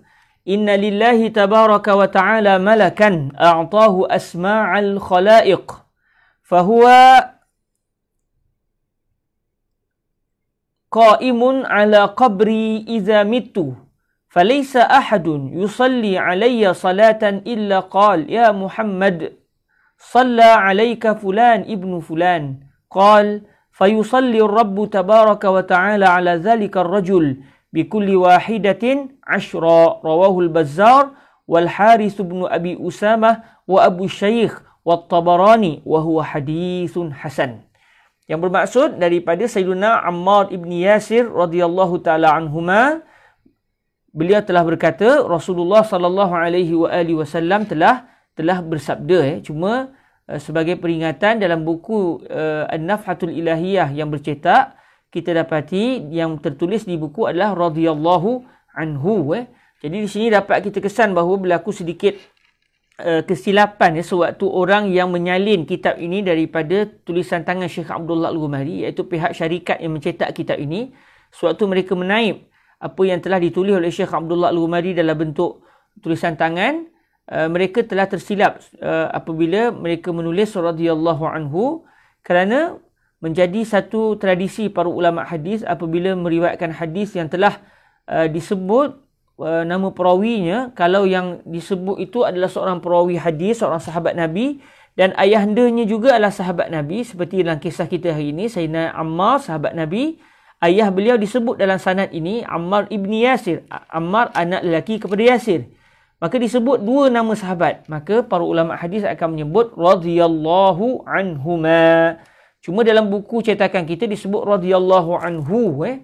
إن لله تبارك وتعالى ملكا أعطاه أسماع الخلائق فهو قائم على قبري إذا مت فليس أحد يصلي علي صلاة إلا قال يا محمد صلى عليك فلان ابن فلان قال فيصلي الرب تبارك وتعالى على ذلك الرجل بكل واحدة عشرة رواه البزار والحارث Abu أبي wa وأبو الشيخ والطبراني وهو حديث hasan. yang bermaksud daripada Sayyiduna Ammar ibn Yasir radhiyallahu taala anhuma beliau telah berkata Rasulullah sallallahu alaihi wa wasallam telah telah bersabda eh cuma Eh, sebagai peringatan dalam buku uh, An-Nafhatul Ilahiyah yang bercetak kita dapati yang tertulis di buku adalah radhiyallahu anhu eh. Jadi di sini dapat kita kesan bahawa berlaku sedikit uh, kesilapan ya sewaktu orang yang menyalin kitab ini daripada tulisan tangan Syekh Abdullah al gumari iaitu pihak syarikat yang mencetak kitab ini sewaktu mereka menaip apa yang telah ditulis oleh Syekh Abdullah al gumari dalam bentuk tulisan tangan Eh, mereka telah tersilap uh, apabila mereka menulis radhiyallahu anhu kerana menjadi satu tradisi para ulama hadis apabila meriwayatkan hadis yang telah uh, disebut uh, nama perawinya kalau yang disebut itu adalah seorang perawi hadis seorang sahabat nabi dan ayahandanya juga adalah sahabat nabi seperti dalam kisah kita hari ini Sayyidina Ammar sahabat nabi ayah beliau disebut dalam sanad ini Ammar ibni Yasir Ammar anak lelaki kepada Yasir Maka disebut dua nama sahabat. Maka para ulama hadis akan menyebut radhiyallahu anhuma. Cuma dalam buku cetakan kita disebut radhiyallahu anhu eh.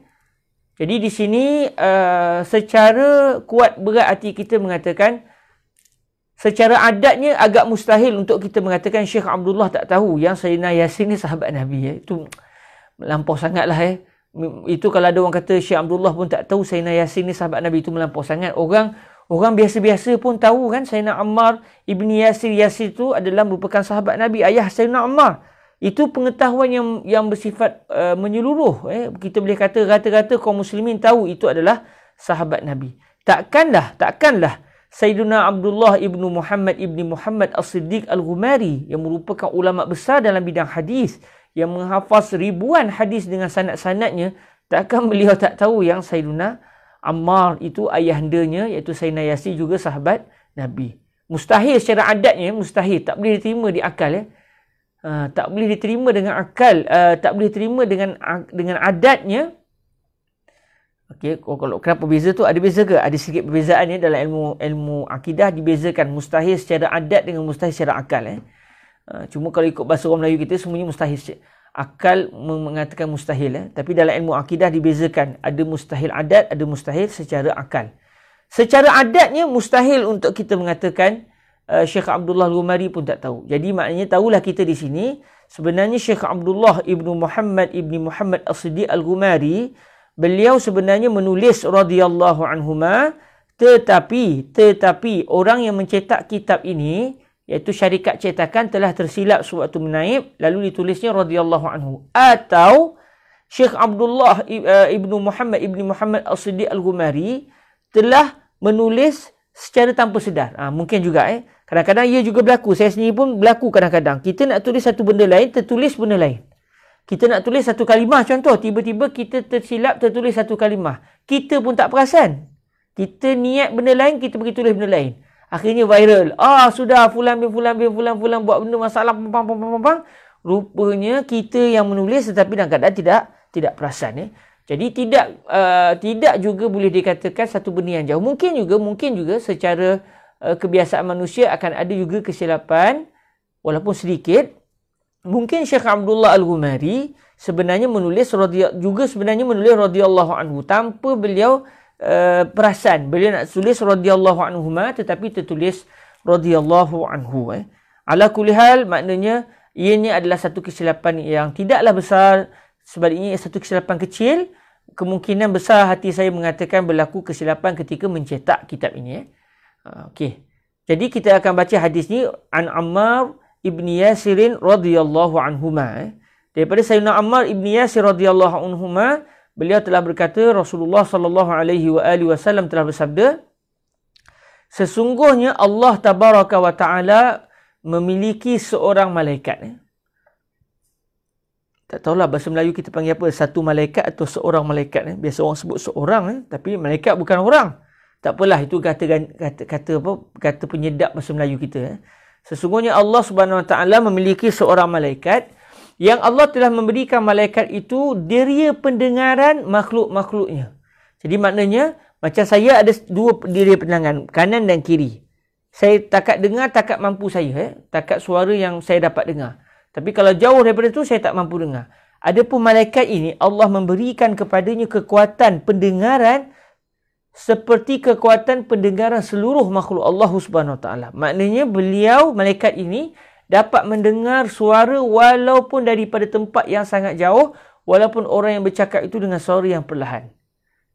Jadi di sini uh, secara kuat berat hati kita mengatakan secara adatnya agak mustahil untuk kita mengatakan Syekh Abdullah tak tahu yang Sayyidina Yasin ni sahabat Nabi eh. Itu melampau sangatlah eh. Itu kalau ada orang kata Syekh Abdullah pun tak tahu Sayyidina Yasin ni sahabat Nabi itu melampau sangat. Orang Orang biasa-biasa pun tahu kan Sayyidina Ammar Ibn Yasir Yasir itu adalah merupakan sahabat Nabi ayah Sayyidina Ammar. Itu pengetahuan yang yang bersifat uh, menyeluruh eh. Kita boleh kata rata-rata kaum muslimin tahu itu adalah sahabat Nabi. Takkanlah, takkanlah Sayyidina Abdullah ibnu Muhammad ibni Muhammad As-Siddiq Al-Ghumari yang merupakan ulama besar dalam bidang hadis yang menghafaz ribuan hadis dengan sanad-sanadnya takkan beliau tak tahu yang Sayyidina Ammar itu ayahandanya iaitu Sayyidina Yasir juga sahabat Nabi. Mustahil secara adatnya, mustahil. Tak boleh diterima di akal. Ya. Uh, tak boleh diterima dengan akal. Uh, tak boleh diterima dengan dengan adatnya. Okey, kalau, kalau kenapa beza tu ada beza ke? Ada sedikit perbezaan ya dalam ilmu ilmu akidah dibezakan mustahil secara adat dengan mustahil secara akal eh. Uh, cuma kalau ikut bahasa orang Melayu kita semuanya mustahil. Secara, akal mengatakan mustahil eh? tapi dalam ilmu akidah dibezakan ada mustahil adat ada mustahil secara akal secara adatnya mustahil untuk kita mengatakan uh, eh, Syekh Abdullah Lumari pun tak tahu jadi maknanya tahulah kita di sini sebenarnya Syekh Abdullah Ibnu Muhammad Ibni Muhammad As-Siddiq Al-Gumari beliau sebenarnya menulis radhiyallahu anhuma tetapi tetapi orang yang mencetak kitab ini iaitu syarikat cetakan telah tersilap sewaktu menaib lalu ditulisnya radhiyallahu anhu atau Syekh Abdullah eh, ibn Muhammad Ibnu Muhammad Al siddiq Al-Ghumari telah menulis secara tanpa sedar. Ha, mungkin juga eh. Kadang-kadang ia juga berlaku. Saya sendiri pun berlaku kadang-kadang. Kita nak tulis satu benda lain, tertulis benda lain. Kita nak tulis satu kalimah contoh. Tiba-tiba kita tersilap, tertulis satu kalimah. Kita pun tak perasan. Kita niat benda lain, kita pergi tulis benda lain. Akhirnya viral. Ah sudah fulan bin fulan bin fulan fulan buat benda masalah pam pam pam pam. Rupanya kita yang menulis tetapi dalam keadaan tidak tidak perasan eh. Jadi tidak uh, tidak juga boleh dikatakan satu benda yang jauh. Mungkin juga mungkin juga secara uh, kebiasaan manusia akan ada juga kesilapan walaupun sedikit. Mungkin Syekh Abdullah Al-Ghumari sebenarnya menulis radhiyallahu juga sebenarnya menulis radhiyallahu anhu tanpa beliau Eh, perasan beliau nak tulis radhiyallahu anhu tetapi tertulis radhiyallahu anhu eh ala kulli hal maknanya ini adalah satu kesilapan yang tidaklah besar sebaliknya satu kesilapan kecil kemungkinan besar hati saya mengatakan berlaku kesilapan ketika mencetak kitab ini eh ah, okey jadi kita akan baca hadis ni an ammar ibni yasirin radhiyallahu anhu eh daripada sayyidina ammar ibni yasir radhiyallahu anhu eh? beliau telah berkata Rasulullah sallallahu alaihi wa alihi wasallam telah bersabda sesungguhnya Allah tabaraka wa taala memiliki seorang malaikat tak tahulah bahasa Melayu kita panggil apa satu malaikat atau seorang malaikat eh. biasa orang sebut seorang eh. tapi malaikat bukan orang tak apalah itu kata kata, kata apa kata penyedap bahasa Melayu kita eh. sesungguhnya Allah subhanahu wa taala memiliki seorang malaikat yang Allah telah memberikan malaikat itu deria pendengaran makhluk-makhluknya. Jadi maknanya macam saya ada dua deria pendengaran kanan dan kiri. Saya takat dengar takat mampu saya eh takat suara yang saya dapat dengar. Tapi kalau jauh daripada itu saya tak mampu dengar. Adapun malaikat ini Allah memberikan kepadanya kekuatan pendengaran seperti kekuatan pendengaran seluruh makhluk Allah Subhanahu Wa Taala. Maknanya beliau malaikat ini dapat mendengar suara walaupun daripada tempat yang sangat jauh walaupun orang yang bercakap itu dengan suara yang perlahan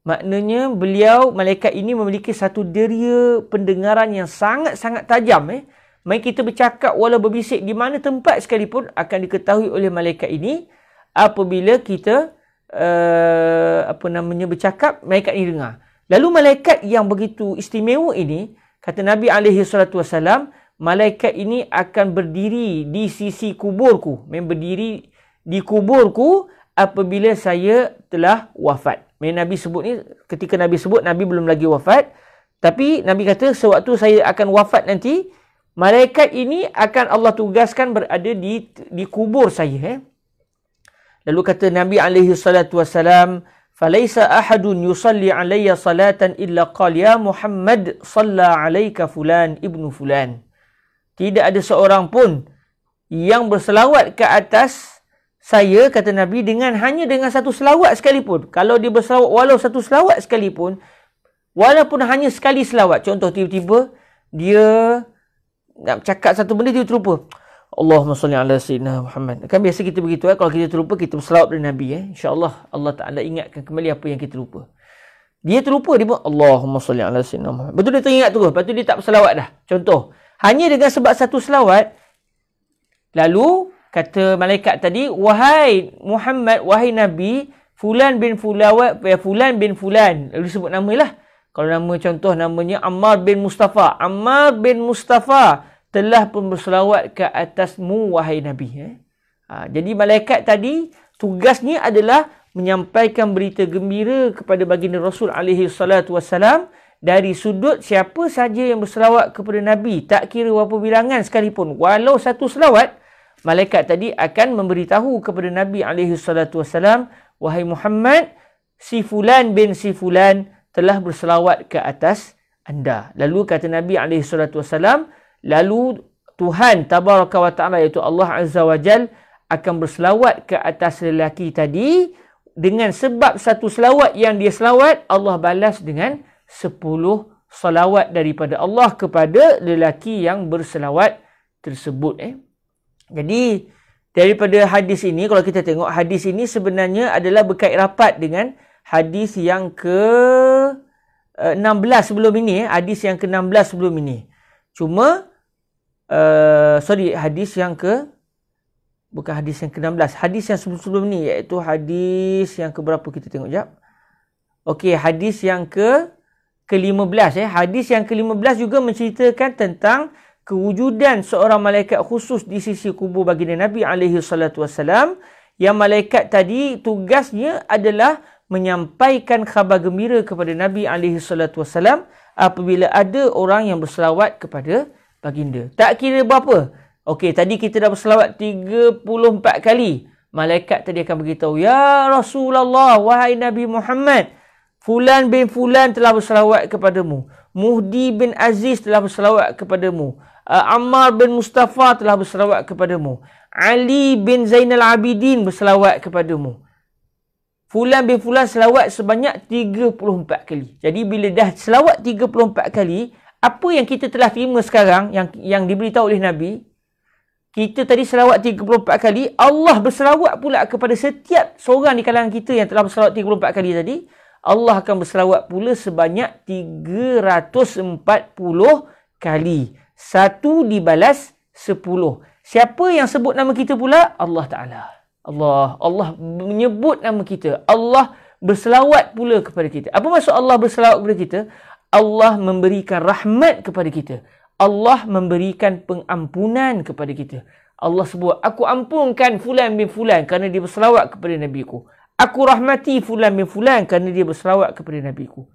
maknanya beliau malaikat ini memiliki satu deria pendengaran yang sangat-sangat tajam eh mai kita bercakap walau berbisik di mana tempat sekalipun akan diketahui oleh malaikat ini apabila kita uh, apa namanya bercakap malaikat ini dengar lalu malaikat yang begitu istimewa ini kata Nabi alaihi salatu wasalam malaikat ini akan berdiri di sisi kuburku. Mereka berdiri di kuburku apabila saya telah wafat. Mereka Nabi sebut ni, ketika Nabi sebut, Nabi belum lagi wafat. Tapi Nabi kata, sewaktu saya akan wafat nanti, malaikat ini akan Allah tugaskan berada di di kubur saya. Eh? Lalu kata Nabi alaihi salatu wasalam, "Falaisa ahadun yusalli alayya salatan illa qala ya Muhammad salla alayka fulan ibnu fulan." tidak ada seorang pun yang berselawat ke atas saya kata Nabi dengan hanya dengan satu selawat sekalipun. Kalau dia berselawat walau satu selawat sekalipun walaupun hanya sekali selawat. Contoh tiba-tiba dia nak cakap satu benda dia terlupa. Allahumma salli ala sayyidina Muhammad. Kan biasa kita begitu eh? kalau kita terlupa kita berselawat dengan Nabi eh. Insya-Allah Allah Taala ingatkan kembali apa yang kita lupa. Dia terlupa dia buat Allahumma salli ala sayyidina Muhammad. Betul dia teringat terus. Lepas tu dia tak berselawat dah. Contoh hanya dengan sebab satu selawat. Lalu kata malaikat tadi, "Wahai Muhammad, wahai Nabi, fulan bin fulawat, eh, fulan bin fulan." Lalu sebut namalah. Kalau nama contoh namanya Ammar bin Mustafa. Ammar bin Mustafa telah pun berselawat ke atasmu wahai Nabi. Eh? Ha, jadi malaikat tadi tugasnya adalah menyampaikan berita gembira kepada baginda Rasul alaihi salatu wasalam dari sudut siapa saja yang berselawat kepada Nabi tak kira berapa bilangan sekalipun walau satu selawat malaikat tadi akan memberitahu kepada Nabi alaihi salatu wasalam wahai Muhammad si fulan bin si fulan telah berselawat ke atas anda lalu kata Nabi alaihi salatu wasalam lalu Tuhan tabaraka wa taala iaitu Allah azza wa jal akan berselawat ke atas lelaki tadi dengan sebab satu selawat yang dia selawat Allah balas dengan sepuluh salawat daripada Allah kepada lelaki yang berselawat tersebut. Eh. Jadi, daripada hadis ini, kalau kita tengok hadis ini sebenarnya adalah berkait rapat dengan hadis yang ke-16 eh, sebelum ini. Eh. Hadis yang ke-16 sebelum ini. Cuma, uh, sorry, hadis yang ke Bukan hadis yang ke-16. Hadis yang sebelum-sebelum ni iaitu hadis yang ke-berapa kita tengok jap. Okey, hadis yang ke-16 ke-15 eh hadis yang ke-15 juga menceritakan tentang kewujudan seorang malaikat khusus di sisi kubur baginda Nabi alaihi salatu wasalam yang malaikat tadi tugasnya adalah menyampaikan khabar gembira kepada Nabi alaihi salatu wasalam apabila ada orang yang berselawat kepada baginda tak kira berapa okey tadi kita dah berselawat 34 kali malaikat tadi akan beritahu ya Rasulullah wahai Nabi Muhammad Fulan bin Fulan telah berselawat kepadamu. Muhdi bin Aziz telah berselawat kepadamu. Uh, Ammar bin Mustafa telah berselawat kepadamu. Ali bin Zainal Abidin berselawat kepadamu. Fulan bin Fulan selawat sebanyak 34 kali. Jadi bila dah selawat 34 kali, apa yang kita telah terima sekarang yang yang diberitahu oleh Nabi, kita tadi selawat 34 kali, Allah berselawat pula kepada setiap seorang di kalangan kita yang telah berselawat 34 kali tadi. Allah akan berselawat pula sebanyak 340 kali. Satu dibalas 10. Siapa yang sebut nama kita pula? Allah Ta'ala. Allah. Allah menyebut nama kita. Allah berselawat pula kepada kita. Apa maksud Allah berselawat kepada kita? Allah memberikan rahmat kepada kita. Allah memberikan pengampunan kepada kita. Allah sebut, aku ampunkan fulan bin fulan kerana dia berselawat kepada Nabi ku aku rahmati fulan bin fulan kerana dia berselawat kepada Nabi ku.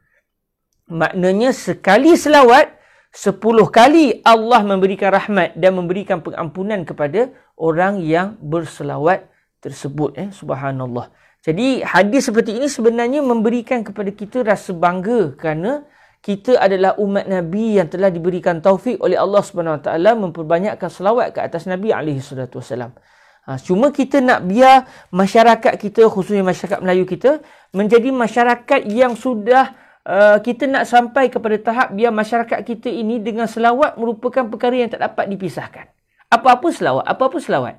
Maknanya sekali selawat, sepuluh kali Allah memberikan rahmat dan memberikan pengampunan kepada orang yang berselawat tersebut. Eh? Subhanallah. Jadi hadis seperti ini sebenarnya memberikan kepada kita rasa bangga kerana kita adalah umat Nabi yang telah diberikan taufik oleh Allah Subhanahu memperbanyakkan selawat ke atas Nabi Alaihi Ha, cuma kita nak biar masyarakat kita, khususnya masyarakat Melayu kita, menjadi masyarakat yang sudah uh, kita nak sampai kepada tahap biar masyarakat kita ini dengan selawat merupakan perkara yang tak dapat dipisahkan. Apa-apa selawat, apa-apa selawat.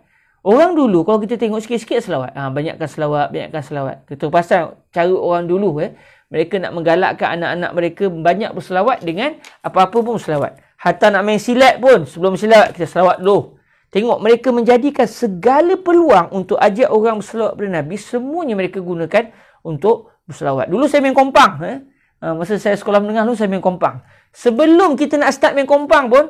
Orang dulu, kalau kita tengok sikit-sikit selawat, ha, banyakkan selawat, banyakkan selawat. Kita pasal cara orang dulu, eh, mereka nak menggalakkan anak-anak mereka banyak berselawat dengan apa-apa pun selawat. Hatta nak main silat pun, sebelum silat, kita selawat dulu. Tengok mereka menjadikan segala peluang untuk ajak orang berselawat kepada Nabi. Semuanya mereka gunakan untuk berselawat. Dulu saya main kompang. Eh? masa saya sekolah menengah dulu saya main kompang. Sebelum kita nak start main kompang pun.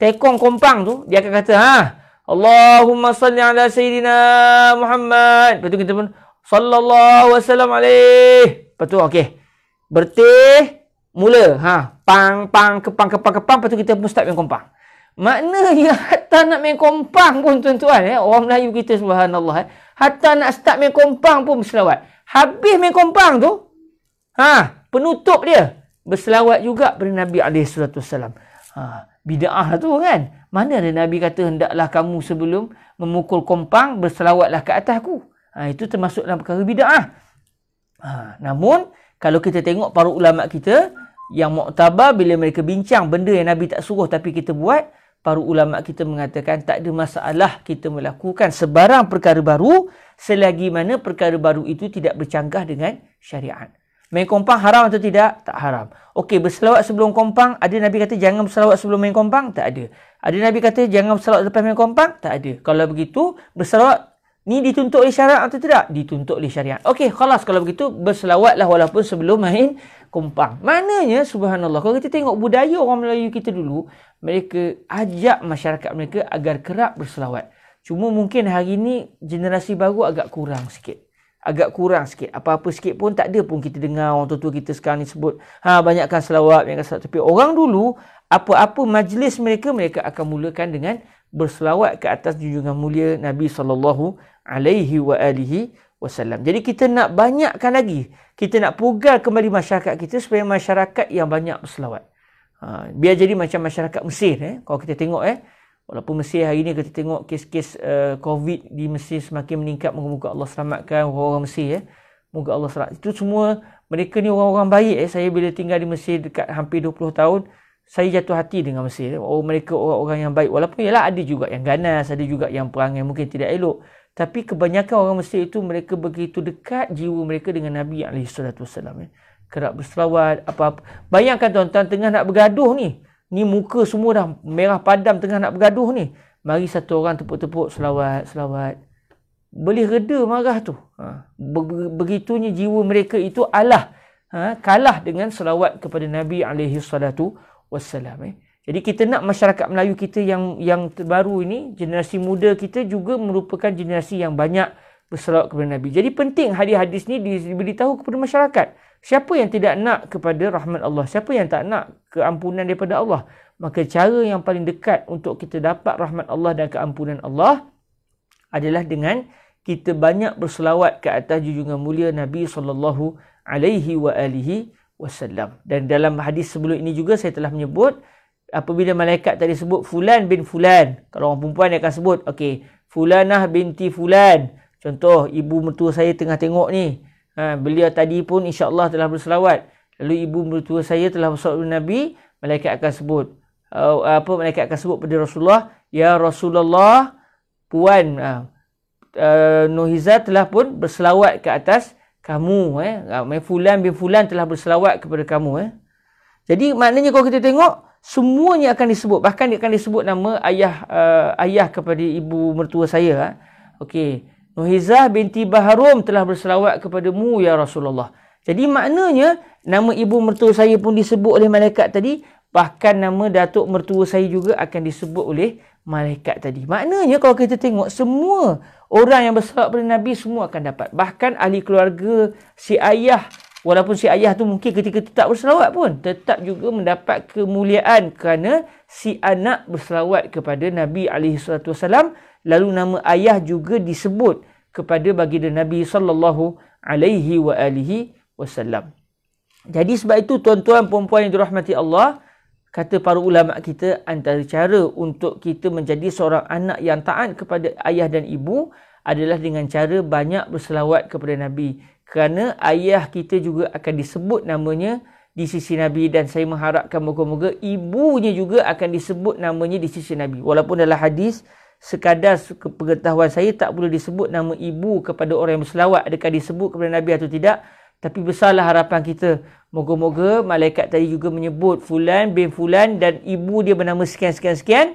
Tekong kompang tu. Dia akan kata. Ha, Allahumma salli ala Sayyidina Muhammad. Lepas tu kita pun. Sallallahu wasallam alaih. Lepas tu okey. Bertih. Mula. Ha, pang, pang, kepang, kepang, kepang. Lepas tu kita pun start main kompang. Maknanya [LAUGHS] hatta nak main kompang pun tuan-tuan eh. Orang Melayu kita subhanallah eh. Hatta nak start main kompang pun berselawat. Habis main kompang tu. Ha, penutup dia. Berselawat juga pada Nabi SAW. Ha, Bida'ah lah tu kan. Mana ada Nabi kata hendaklah kamu sebelum memukul kompang berselawatlah ke atasku. Ha, itu termasuk dalam perkara bida'ah. Ha, namun kalau kita tengok para ulama kita yang muktabar bila mereka bincang benda yang Nabi tak suruh tapi kita buat para ulama kita mengatakan tak ada masalah kita melakukan sebarang perkara baru selagi mana perkara baru itu tidak bercanggah dengan syariat. Main kompang haram atau tidak? Tak haram. Okey, berselawat sebelum kompang, ada Nabi kata jangan berselawat sebelum main kompang? Tak ada. Ada Nabi kata jangan berselawat lepas main kompang? Tak ada. Kalau begitu, berselawat ni dituntut oleh syariat atau tidak? Dituntut oleh syariat. Okey, kalau begitu, berselawatlah walaupun sebelum main kompang. Maknanya subhanallah kalau kita tengok budaya orang Melayu kita dulu, mereka ajak masyarakat mereka agar kerap berselawat. Cuma mungkin hari ini generasi baru agak kurang sikit. Agak kurang sikit. Apa-apa sikit pun tak ada pun kita dengar orang tua-tua kita sekarang ni sebut. Ha, banyakkan selawat, banyakkan selawat. Tapi orang dulu, apa-apa majlis mereka, mereka akan mulakan dengan berselawat ke atas junjungan mulia Nabi Sallallahu alaihi wa alihi wasallam. Jadi kita nak banyakkan lagi. Kita nak pugar kembali masyarakat kita supaya masyarakat yang banyak berselawat. Ha, biar jadi macam masyarakat Mesir eh. Kalau kita tengok eh walaupun Mesir hari ini kita tengok kes-kes uh, COVID di Mesir semakin meningkat moga-moga Allah selamatkan orang-orang Mesir eh. Moga Allah selamat. Itu semua mereka ni orang-orang baik eh. Saya bila tinggal di Mesir dekat hampir 20 tahun saya jatuh hati dengan Mesir. Oh, mereka orang-orang yang baik. Walaupun ialah ada juga yang ganas, ada juga yang perangai mungkin tidak elok. Tapi kebanyakan orang Mesir itu mereka begitu dekat jiwa mereka dengan Nabi alaihi salatu wasallam ya. Kerap berselawat apa-apa. Bayangkan tuan-tuan tengah nak bergaduh ni. Ni muka semua dah merah padam tengah nak bergaduh ni. Mari satu orang tepuk-tepuk selawat, selawat. Boleh reda marah tu. Ha. Begitunya jiwa mereka itu Allah ha, kalah dengan selawat kepada Nabi alaihi salatu wasallam ya. Jadi kita nak masyarakat Melayu kita yang yang terbaru ini, generasi muda kita juga merupakan generasi yang banyak berselawat kepada Nabi. Jadi penting hadis-hadis ni diberitahu kepada masyarakat. Siapa yang tidak nak kepada rahmat Allah? Siapa yang tak nak keampunan daripada Allah? Maka cara yang paling dekat untuk kita dapat rahmat Allah dan keampunan Allah adalah dengan kita banyak berselawat ke atas junjungan mulia Nabi sallallahu alaihi wa alihi wasallam. Dan dalam hadis sebelum ini juga saya telah menyebut apabila malaikat tadi sebut fulan bin fulan kalau orang perempuan dia akan sebut okey fulanah binti fulan contoh ibu mertua saya tengah tengok ni ha beliau tadi pun insyaallah telah berselawat lalu ibu mertua saya telah bersolat dengan nabi malaikat akan sebut uh, apa malaikat akan sebut pada Rasulullah ya Rasulullah puan uh, Nuhiza telah pun berselawat ke atas kamu eh fulan bin fulan telah berselawat kepada kamu eh jadi maknanya kalau kita tengok semuanya akan disebut bahkan akan disebut nama ayah uh, ayah kepada ibu mertua saya ha? okey Nuhizah binti Baharum telah berselawat kepadamu ya Rasulullah jadi maknanya nama ibu mertua saya pun disebut oleh malaikat tadi bahkan nama datuk mertua saya juga akan disebut oleh malaikat tadi maknanya kalau kita tengok semua orang yang berselawat kepada Nabi semua akan dapat bahkan ahli keluarga si ayah walaupun si ayah tu mungkin ketika tu tak berselawat pun tetap juga mendapat kemuliaan kerana si anak berselawat kepada Nabi alaihi salatu wasallam lalu nama ayah juga disebut kepada baginda Nabi sallallahu alaihi wa alihi wasallam jadi sebab itu tuan-tuan puan yang dirahmati Allah kata para ulama kita antara cara untuk kita menjadi seorang anak yang taat kepada ayah dan ibu adalah dengan cara banyak berselawat kepada Nabi kerana ayah kita juga akan disebut namanya di sisi Nabi dan saya mengharapkan moga-moga ibunya juga akan disebut namanya di sisi Nabi. Walaupun dalam hadis sekadar pengetahuan saya tak boleh disebut nama ibu kepada orang yang berselawat adakah disebut kepada Nabi atau tidak tapi besarlah harapan kita moga-moga malaikat tadi juga menyebut fulan bin fulan dan ibu dia bernama sekian sekian sekian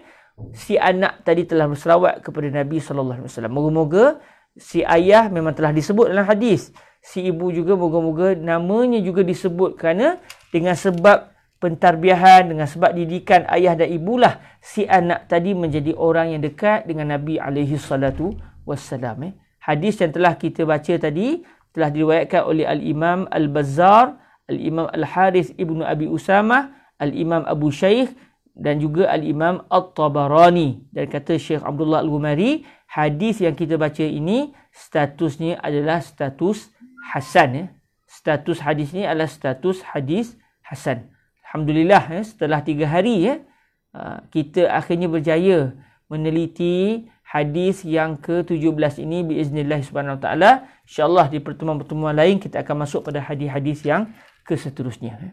si anak tadi telah berselawat kepada Nabi saw. Moga-moga si ayah memang telah disebut dalam hadis si ibu juga moga-moga namanya juga disebut kerana dengan sebab pentarbiahan dengan sebab didikan ayah dan ibulah si anak tadi menjadi orang yang dekat dengan Nabi alaihi salatu wassalam eh. Hadis yang telah kita baca tadi telah diriwayatkan oleh al-Imam Al-Bazzar, al-Imam Al-Haris Ibnu Abi Usamah, al-Imam Abu Syaikh dan juga al-Imam At-Tabarani dan kata Syekh Abdullah Al-Gumari hadis yang kita baca ini statusnya adalah status hasan ya. Status hadis ni adalah status hadis hasan. Alhamdulillah ya, setelah tiga hari ya, ah, kita akhirnya berjaya meneliti hadis yang ke-17 ini biiznillah subhanahu wa taala. Insyaallah di pertemuan-pertemuan lain kita akan masuk pada hadis-hadis yang keseterusnya. Ya.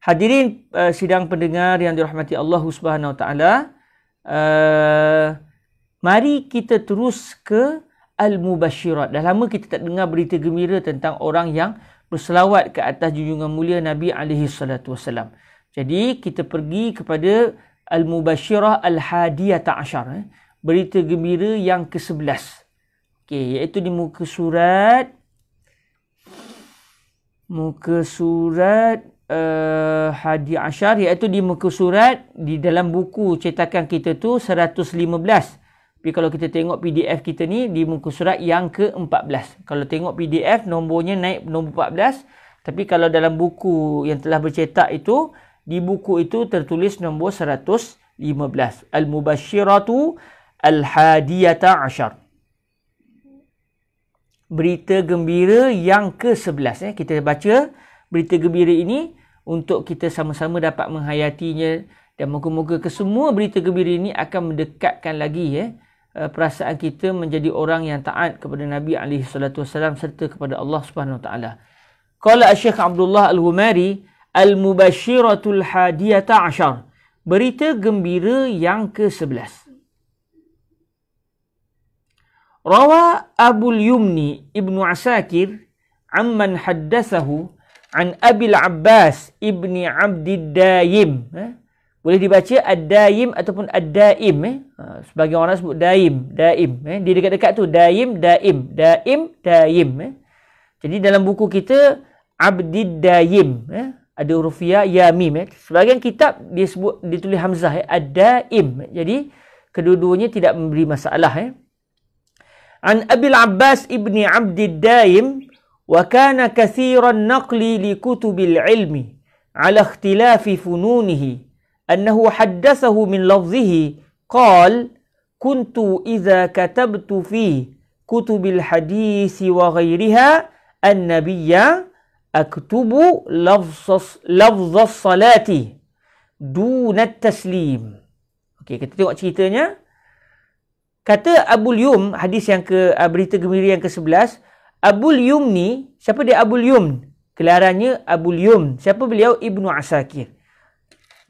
Hadirin uh, sidang pendengar yang dirahmati Allah Subhanahu taala, uh, mari kita terus ke Al-Mubashirat. Dah lama kita tak dengar berita gembira tentang orang yang berselawat ke atas junjungan mulia Nabi Alaihi SAW. Jadi kita pergi kepada Al-Mubashirah Al-Hadiyah Ta'ashar. Eh? Berita gembira yang ke-11. Okey, iaitu di muka surat. Muka surat uh, eh, Hadi Ashar iaitu di muka surat di dalam buku cetakan kita tu 115. Tapi kalau kita tengok PDF kita ni di muka surat yang ke-14. Kalau tengok PDF nombornya naik nombor 14. Tapi kalau dalam buku yang telah bercetak itu, di buku itu tertulis nombor 115. Al-Mubashiratu Al-Hadiyata Ashar. Berita gembira yang ke-11. Eh. Kita baca berita gembira ini untuk kita sama-sama dapat menghayatinya. Dan moga-moga kesemua berita gembira ini akan mendekatkan lagi. Eh. Eh, perasaan kita menjadi orang yang taat kepada Nabi alaihi salatu wasallam serta kepada Allah Subhanahu wa taala. Qala Syekh Abdullah Al-Humari Al-Mubashiratul Hadiyata Ashar Berita gembira yang ke-11 Rawa Abu Yumni Ibn Asakir Amman haddathahu An Abil Abbas Ibn Abdid eh? boleh dibaca ad-daim ataupun ad-daim eh ha, sebagai orang sebut daim daim eh di dekat-dekat tu daim daim daim daim eh jadi dalam buku kita abdid daim eh ada huruf ya ya mim eh sebagian kitab dia sebut ditulis hamzah eh ad-daim jadi kedua-duanya tidak memberi masalah eh an abil abbas ibni abdid daim wa kana kathiran naqli li kutubil ilmi ala ikhtilafi fununihi min أنه حدثه kuntu لفظه katabtu fi إذا كتبت في كتب الحديث وغيرها النبي أكتب لفظ, لفظ الصلاة دون التسليم Okay, kita tengok ceritanya. Kata Abul Yum, hadis yang ke, ah, berita gembira yang ke-11. Abul Yum ni, siapa dia Abul Yum? Kelarannya Abul Yum. Siapa beliau? Ibnu Asakir.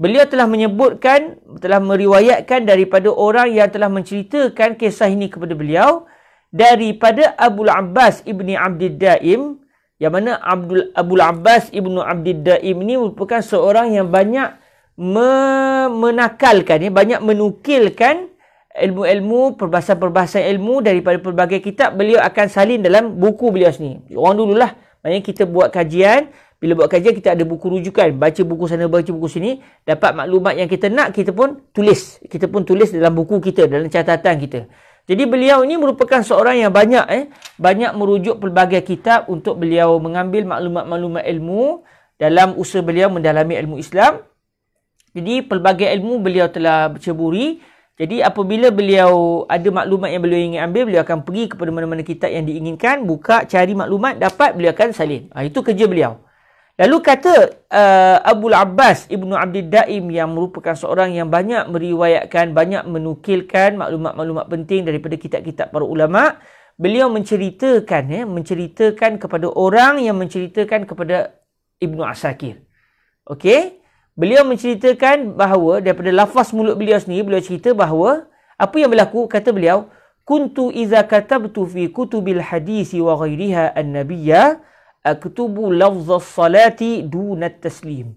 Beliau telah menyebutkan, telah meriwayatkan daripada orang yang telah menceritakan kisah ini kepada beliau daripada Abu Abbas ibni Abdul Daim yang mana Abdul Abu Abbas ibnu Abdul Daim ini merupakan seorang yang banyak me- menakalkan, ya, banyak menukilkan ilmu-ilmu, perbahasan-perbahasan ilmu daripada pelbagai kitab beliau akan salin dalam buku beliau sendiri. Orang dululah, maknanya kita buat kajian, bila buat kajian kita ada buku rujukan baca buku sana baca buku sini dapat maklumat yang kita nak kita pun tulis kita pun tulis dalam buku kita dalam catatan kita jadi beliau ini merupakan seorang yang banyak eh banyak merujuk pelbagai kitab untuk beliau mengambil maklumat-maklumat ilmu dalam usaha beliau mendalami ilmu Islam jadi pelbagai ilmu beliau telah berceburi jadi apabila beliau ada maklumat yang beliau ingin ambil, beliau akan pergi kepada mana-mana kitab yang diinginkan, buka, cari maklumat, dapat, beliau akan salin. Ha, itu kerja beliau. Lalu kata uh, Abu Abbas Ibnu Abdid Daim yang merupakan seorang yang banyak meriwayatkan, banyak menukilkan maklumat-maklumat penting daripada kitab-kitab para ulama, beliau menceritakan ya, menceritakan kepada orang yang menceritakan kepada Ibnu Asakir. Okey? Beliau menceritakan bahawa daripada lafaz mulut beliau sendiri beliau cerita bahawa apa yang berlaku kata beliau kuntu iza katabtu fi kutubil hadis wa ghairiha an-nabiyya aktubu lafzas salati duna taslim.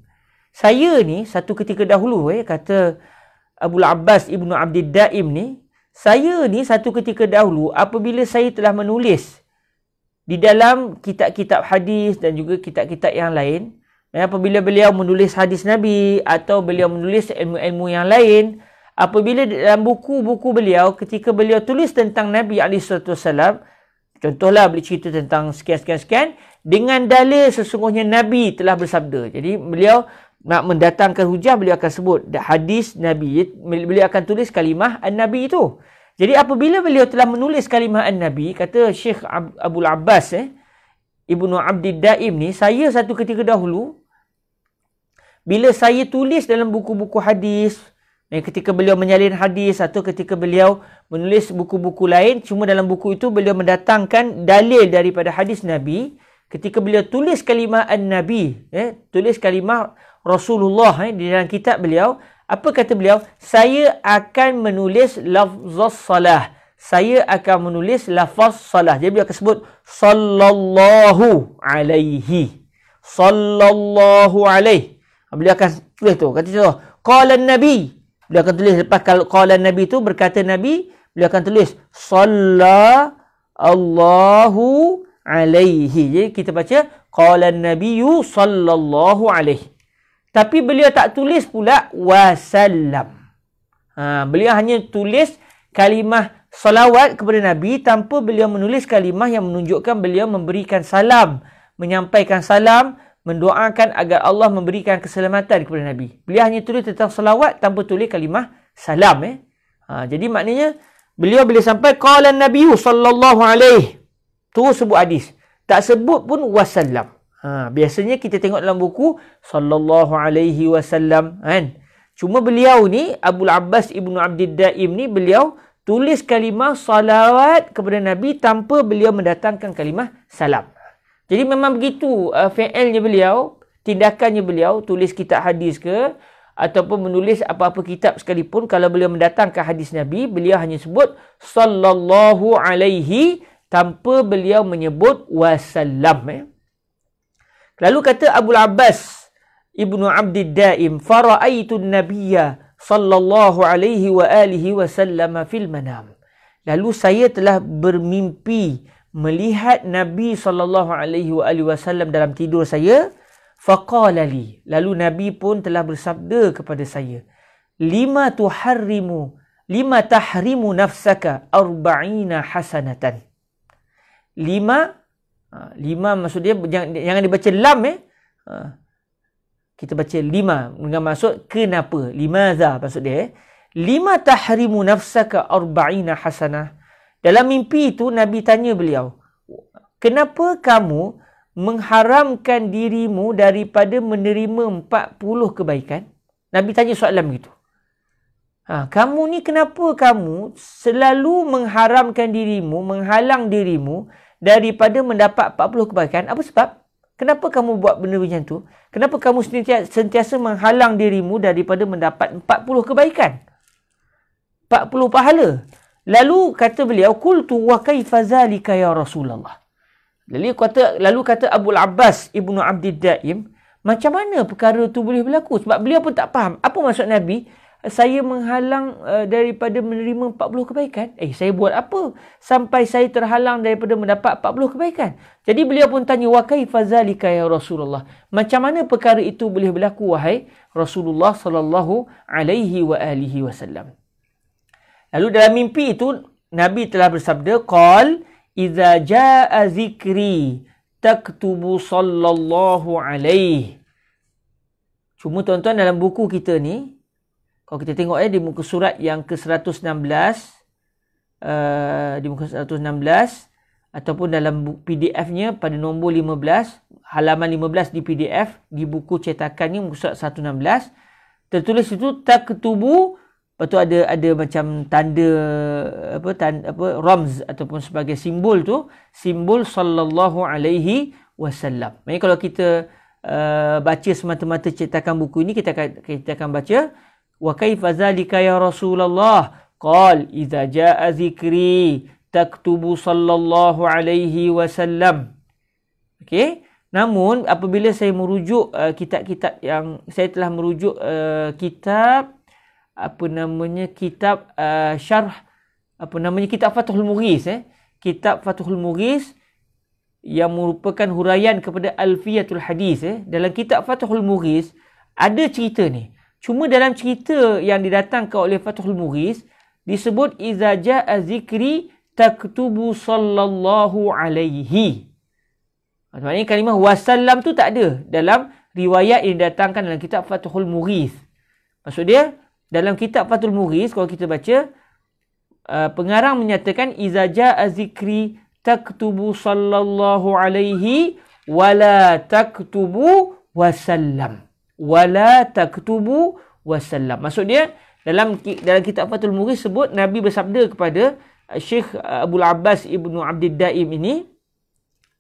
Saya ni satu ketika dahulu eh kata Abu Abbas Ibnu Abdid Daim ni, saya ni satu ketika dahulu apabila saya telah menulis di dalam kitab-kitab hadis dan juga kitab-kitab yang lain, apabila beliau menulis hadis Nabi atau beliau menulis ilmu-ilmu yang lain, apabila dalam buku-buku beliau ketika beliau tulis tentang Nabi alaihi salatu wasallam, contohlah beliau cerita tentang sekian-sekian-sekian, dengan dalil sesungguhnya Nabi telah bersabda. Jadi beliau nak mendatangkan hujah beliau akan sebut hadis Nabi. Beliau akan tulis kalimah An-Nabi itu. Jadi apabila beliau telah menulis kalimah An-Nabi, kata Syekh Abu Abbas eh Ibnu Abdi Daim ni, saya satu ketika dahulu bila saya tulis dalam buku-buku hadis, eh, ketika beliau menyalin hadis atau ketika beliau menulis buku-buku lain, cuma dalam buku itu beliau mendatangkan dalil daripada hadis Nabi, ketika beliau tulis kalimah An-Nabi, eh, tulis kalimah Rasulullah eh, di dalam kitab beliau, apa kata beliau? Saya akan menulis lafzah salah. Saya akan menulis lafaz salah. Jadi beliau akan sebut Sallallahu alaihi. Sallallahu alaihi. Beliau akan tulis tu. Kata contoh. Qala Nabi. Beliau akan tulis lepas Qala Nabi tu berkata Nabi. Beliau akan tulis Sallallahu alaihi. Jadi kita baca qala nabiyyu sallallahu alaihi. Tapi beliau tak tulis pula wasallam. Ha, beliau hanya tulis kalimah salawat kepada Nabi tanpa beliau menulis kalimah yang menunjukkan beliau memberikan salam, menyampaikan salam, mendoakan agar Allah memberikan keselamatan kepada Nabi. Beliau hanya tulis tentang salawat tanpa tulis kalimah salam. Eh. Ha, jadi maknanya beliau boleh sampai qala Nabi, sallallahu alaihi terus sebut hadis. Tak sebut pun wasallam. Ha, biasanya kita tengok dalam buku sallallahu alaihi wasallam kan. Cuma beliau ni Abdul Abbas Ibnu Abdid Daim ni beliau tulis kalimah salawat kepada Nabi tanpa beliau mendatangkan kalimah salam. Jadi memang begitu uh, fa'ilnya beliau, tindakannya beliau tulis kitab hadis ke ataupun menulis apa-apa kitab sekalipun kalau beliau mendatangkan hadis Nabi beliau hanya sebut sallallahu alaihi wasallam tanpa beliau menyebut wasallam ya. Lalu kata Abu Abbas Ibnu Abdi Daim faraaitu nabiyya sallallahu alaihi wa alihi wa sallam fil manam. Lalu saya telah bermimpi melihat Nabi sallallahu alaihi wa alihi wa sallam dalam tidur saya faqala li. Lalu Nabi pun telah bersabda kepada saya lima tuharrimu lima tahrimu nafsaka arba'ina hasanatan lima ha, lima maksudnya jangan, jangan dibaca lam eh ha, kita baca lima dengan maksud kenapa lima za maksud dia eh? lima tahrimu nafsaka arba'ina hasanah dalam mimpi itu nabi tanya beliau kenapa kamu mengharamkan dirimu daripada menerima 40 kebaikan nabi tanya soalan begitu Ha, kamu ni kenapa kamu selalu mengharamkan dirimu, menghalang dirimu daripada mendapat 40 kebaikan. Apa sebab? Kenapa kamu buat benda macam tu? Kenapa kamu sentiasa menghalang dirimu daripada mendapat 40 kebaikan? 40 pahala. Lalu kata beliau, "Qultu wa kaifa zalika ya Rasulullah?" Lalu kata lalu kata Abu Abbas Ibnu Abdid Daim, "Macam mana perkara tu boleh berlaku?" Sebab beliau pun tak faham apa maksud Nabi saya menghalang uh, daripada menerima 40 kebaikan? Eh, saya buat apa sampai saya terhalang daripada mendapat 40 kebaikan? Jadi beliau pun tanya, "Wa kaifa zalika ya Rasulullah? Macam mana perkara itu boleh berlaku wahai Rasulullah sallallahu alaihi wa alihi wasallam?" Lalu dalam mimpi itu Nabi telah bersabda, "Qal iza jaa zikri taktubu sallallahu alaihi." Cuma tuan-tuan dalam buku kita ni, kalau kita tengok eh di muka surat yang ke-116 uh, eh, di muka 116 ataupun dalam PDF-nya pada nombor 15 halaman 15 di PDF di buku cetakan ni muka surat 116 tertulis itu tak ketubu lepas tu ada ada macam tanda apa tanda, apa ramz ataupun sebagai simbol tu simbol sallallahu alaihi wasallam. Maksudnya kalau kita uh, baca semata-mata cetakan buku ini kita akan kita akan baca وكيف ذلك يا رسول الله قال إذا جاء ذكري تكتب Sallallahu alaihi wasallam. وسلم okay namun apabila saya merujuk uh, kitab-kitab yang saya telah merujuk uh, kitab apa namanya kitab uh, syarh apa namanya kitab Fathul Mughis eh kitab Fathul Mughis yang merupakan huraian kepada Alfiyatul Hadis eh dalam kitab Fathul Mughis ada cerita ni Cuma dalam cerita yang didatangkan oleh Fathul Muriz disebut iza jaa zikri taktubu sallallahu alaihi. Ah, Maksudnya kalimah wasallam tu tak ada dalam riwayat yang didatangkan dalam kitab Fathul Muriz. Maksud dia dalam kitab Fathul Muriz kalau kita baca ah, pengarang menyatakan iza jaa zikri taktubu sallallahu alaihi wala taktubu wasallam wala taktubu wasallam. Maksud dia dalam dalam kitab Fathul Muris sebut Nabi bersabda kepada eh, Syekh eh, Abu Abbas Ibnu Abdul Daim ini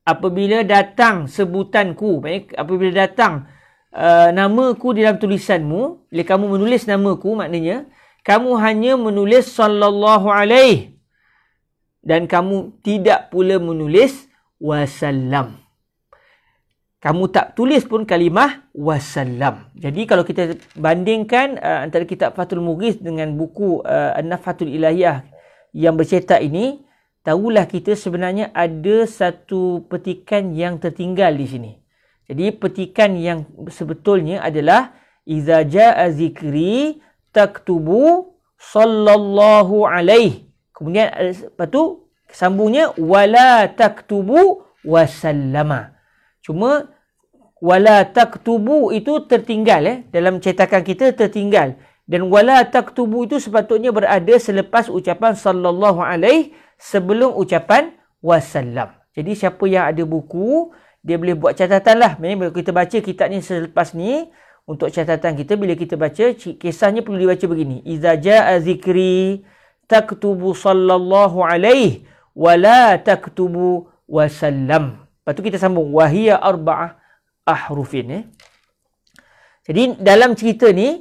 apabila datang sebutanku, apabila datang uh, namaku di dalam tulisanmu, bila kamu menulis namaku maknanya kamu hanya menulis sallallahu alaihi dan kamu tidak pula menulis wasallam kamu tak tulis pun kalimah wasallam. Jadi kalau kita bandingkan uh, antara kitab Fathul Mughis dengan buku uh, eh, An-Nafhatul Ilahiyah yang bercetak ini, tahulah kita sebenarnya ada satu petikan yang tertinggal di sini. Jadi petikan yang sebetulnya adalah iza jaa zikri taktubu sallallahu alaihi. Kemudian eh, lepas tu sambungnya wala taktubu wasallama. Cuma wala taktubu itu tertinggal eh dalam cetakan kita tertinggal dan wala taktubu itu sepatutnya berada selepas ucapan sallallahu alaihi sebelum ucapan wasallam jadi siapa yang ada buku dia boleh buat catatan lah. Maksudnya bila kita baca kitab ni selepas ni. Untuk catatan kita bila kita baca. Kisahnya perlu dibaca begini. Iza ja'a zikri taktubu sallallahu alaihi. Wala taktubu wasallam. Lepas tu kita sambung. Wahia arba'ah ahrufin eh. Jadi dalam cerita ni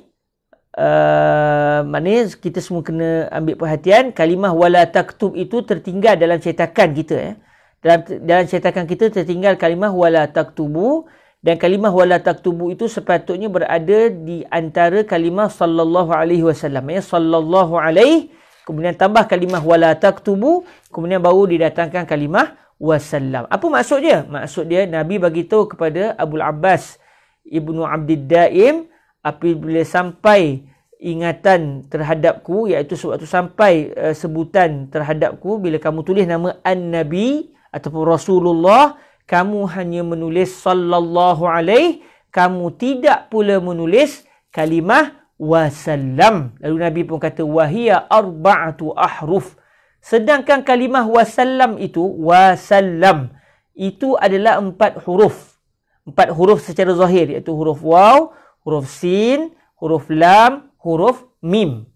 uh, mana kita semua kena ambil perhatian kalimah wala taktub itu tertinggal dalam cetakan kita eh. Dalam dalam cetakan kita tertinggal kalimah wala taktubu dan kalimah wala taktubu itu sepatutnya berada di antara kalimah sallallahu alaihi wasallam ya sallallahu alaihi kemudian tambah kalimah wala taktubu kemudian baru didatangkan kalimah wasallam. Apa maksud dia? Maksud dia Nabi bagi tahu kepada Abu Abbas Ibnu Abdid Daim apabila sampai ingatan terhadapku iaitu sewaktu sampai uh, sebutan terhadapku bila kamu tulis nama An-Nabi ataupun Rasulullah kamu hanya menulis sallallahu alaihi kamu tidak pula menulis kalimah wasallam lalu nabi pun kata wahia arba'atu ahruf Sedangkan kalimah wasallam itu, wasallam, itu adalah empat huruf. Empat huruf secara zahir, iaitu huruf waw, huruf sin, huruf lam, huruf mim.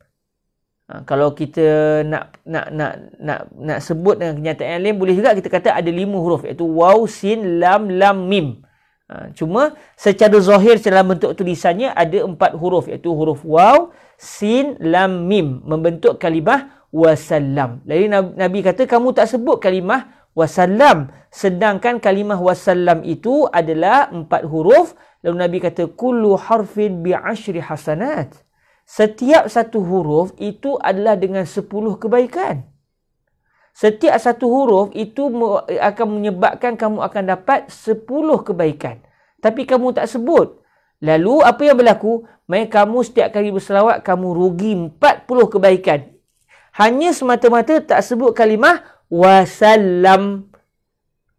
Ha, kalau kita nak, nak nak nak nak sebut dengan kenyataan yang lain, boleh juga kita kata ada lima huruf, iaitu waw, sin, lam, lam, mim. Ha, cuma secara zahir, secara bentuk tulisannya, ada empat huruf, iaitu huruf waw, sin, lam, mim. Membentuk kalimah wasallam. Jadi Nabi kata kamu tak sebut kalimah wasallam sedangkan kalimah wasallam itu adalah empat huruf. Lalu Nabi kata kullu harfin bi ashri hasanat. Setiap satu huruf itu adalah dengan sepuluh kebaikan. Setiap satu huruf itu akan menyebabkan kamu akan dapat sepuluh kebaikan. Tapi kamu tak sebut. Lalu apa yang berlaku? Mereka kamu setiap kali berselawat, kamu rugi empat puluh kebaikan hanya semata-mata tak sebut kalimah wasallam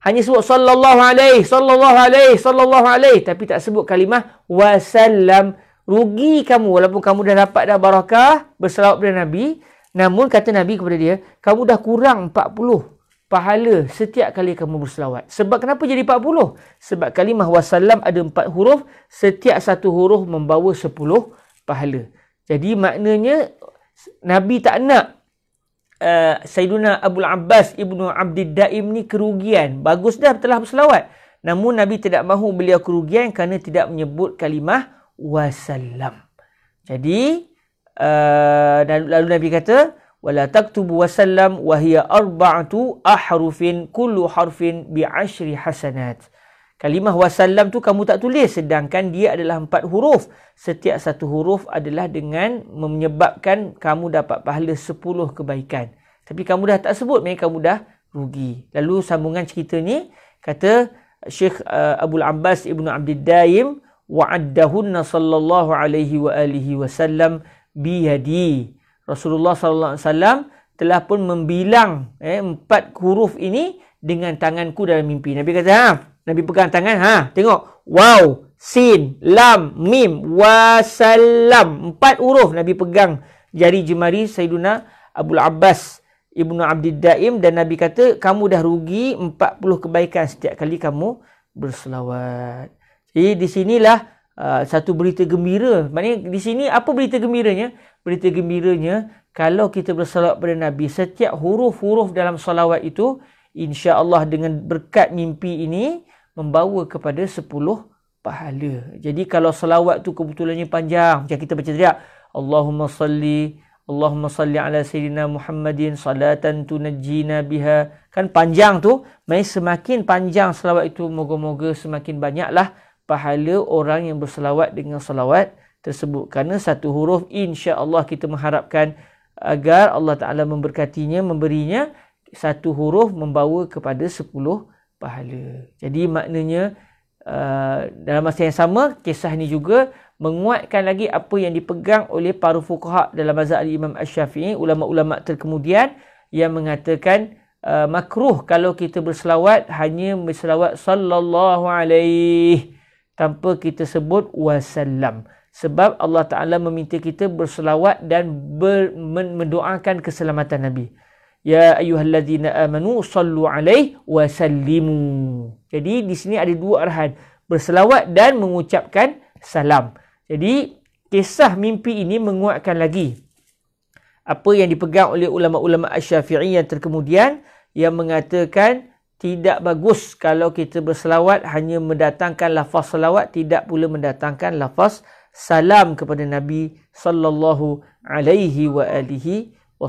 hanya sebut sallallahu alaihi sallallahu alaihi sallallahu alaihi tapi tak sebut kalimah wasallam rugi kamu walaupun kamu dah dapat dah barakah berselawat pada nabi namun kata nabi kepada dia kamu dah kurang 40 pahala setiap kali kamu berselawat sebab kenapa jadi 40 sebab kalimah wasallam ada 4 huruf setiap satu huruf membawa 10 pahala jadi maknanya nabi tak nak Eh, Sayyiduna Abu Abbas Ibnu Abdid Daim ni kerugian. Bagus dah telah berselawat. Namun Nabi tidak mahu beliau kerugian kerana tidak menyebut kalimah wasallam. Jadi uh, lalu Nabi kata wala taktubu wasallam wa hiya arba'atu ahrufin kullu harfin bi hasanat. Uh, Kalimah wasallam tu kamu tak tulis sedangkan dia adalah empat huruf. Setiap satu huruf adalah dengan menyebabkan kamu dapat pahala sepuluh kebaikan. Tapi kamu dah tak sebut, memang kamu dah rugi. Lalu sambungan cerita ni kata Syekh uh, Abdul Abbas Ibnu Abdul Daim wa'addahunna sallallahu alaihi wa alihi wasallam bi yadi. Rasulullah sallallahu alaihi wasallam telah pun membilang eh, empat huruf ini dengan tanganku dalam mimpi. Nabi kata, ha, Nabi pegang tangan. Ha, tengok. Wow, sin, lam, mim, wasalam. Empat huruf Nabi pegang jari jemari Sayyiduna Abu Abbas Ibnu Abdid Daim dan Nabi kata, "Kamu dah rugi 40 kebaikan setiap kali kamu berselawat." Jadi di sinilah uh, satu berita gembira. Maknanya di sini apa berita gembiranya? Berita gembiranya kalau kita berselawat pada Nabi, setiap huruf-huruf dalam selawat itu insya-Allah dengan berkat mimpi ini membawa kepada sepuluh pahala. Jadi kalau salawat tu kebetulannya panjang, macam kita baca teriak, Allahumma salli, Allahumma salli ala Sayyidina Muhammadin salatan tunajjina biha. Kan panjang tu, main semakin panjang salawat itu, moga-moga semakin banyaklah pahala orang yang bersalawat dengan salawat tersebut. Kerana satu huruf, insya Allah kita mengharapkan agar Allah Ta'ala memberkatinya, memberinya satu huruf membawa kepada sepuluh pahala pahala. Jadi maknanya uh, dalam masa yang sama kisah ni juga menguatkan lagi apa yang dipegang oleh para fuqaha dalam mazhab al-Imam Asy-Syafi'i ulama-ulama terkemudian yang mengatakan uh, makruh kalau kita berselawat hanya berselawat sallallahu alaihi tanpa kita sebut wasallam sebab Allah Taala meminta kita berselawat dan ber, men, mendoakan keselamatan Nabi Ya ayyuhallazina amanu sallu alaihi wa sallimu. Jadi di sini ada dua arahan, berselawat dan mengucapkan salam. Jadi kisah mimpi ini menguatkan lagi apa yang dipegang oleh ulama-ulama Asy-Syafi'i yang terkemudian yang mengatakan tidak bagus kalau kita berselawat hanya mendatangkan lafaz selawat tidak pula mendatangkan lafaz salam kepada Nabi sallallahu alaihi wa alihi wa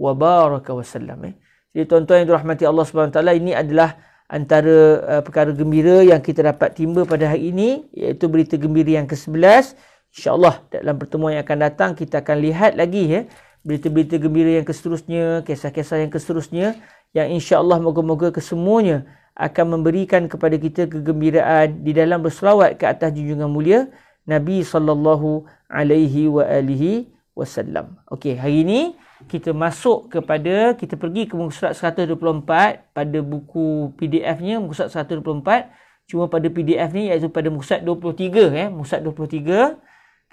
wa baraka wasallam eh. Jadi tuan-tuan yang dirahmati Allah SWT ini adalah antara uh, perkara gembira yang kita dapat timba pada hari ini iaitu berita gembira yang ke-11. InsyaAllah dalam pertemuan yang akan datang kita akan lihat lagi ya eh, berita-berita gembira yang keseterusnya, kisah-kisah yang keseterusnya yang insya Allah moga-moga kesemuanya akan memberikan kepada kita kegembiraan di dalam berselawat ke atas junjungan mulia Nabi sallallahu alaihi wasallam. Okey, hari ini kita masuk kepada kita pergi ke muka surat 124 pada buku PDF-nya muka surat 124 cuma pada PDF ni iaitu pada muka surat 23 eh muka surat 23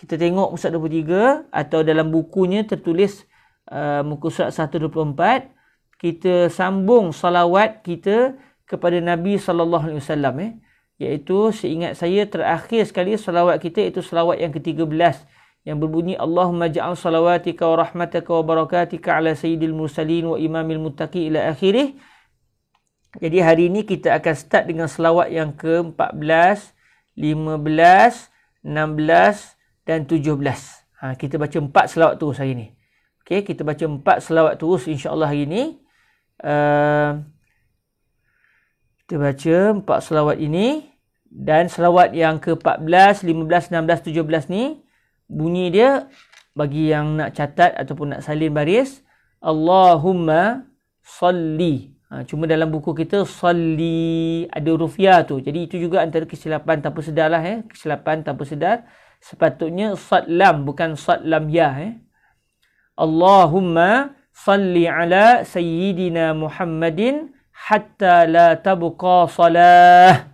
kita tengok muka surat 23 atau dalam bukunya tertulis uh, muka surat 124 kita sambung salawat kita kepada Nabi sallallahu alaihi wasallam ya iaitu seingat saya terakhir sekali salawat kita itu salawat yang ke-13 yang berbunyi Allahumma ja'al salawatika wa rahmataka wa barakatika ala sayyidil mursalin wa imamil Mutaqi, ila akhirih. Jadi hari ini kita akan start dengan selawat yang ke-14, 15, 16 dan 17. Ha, kita baca empat selawat terus hari ini. Okey, kita baca empat selawat terus insya-Allah hari ini. Uh, kita baca empat selawat ini dan selawat yang ke-14, 15, 16, 17 ni bunyi dia bagi yang nak catat ataupun nak salin baris Allahumma salli ha, cuma dalam buku kita salli ada huruf ya tu jadi itu juga antara kesilapan tanpa sedarlah eh kesilapan tanpa sedar sepatutnya salam bukan salam ya eh Allahumma salli ala sayyidina Muhammadin hatta la tabqa salah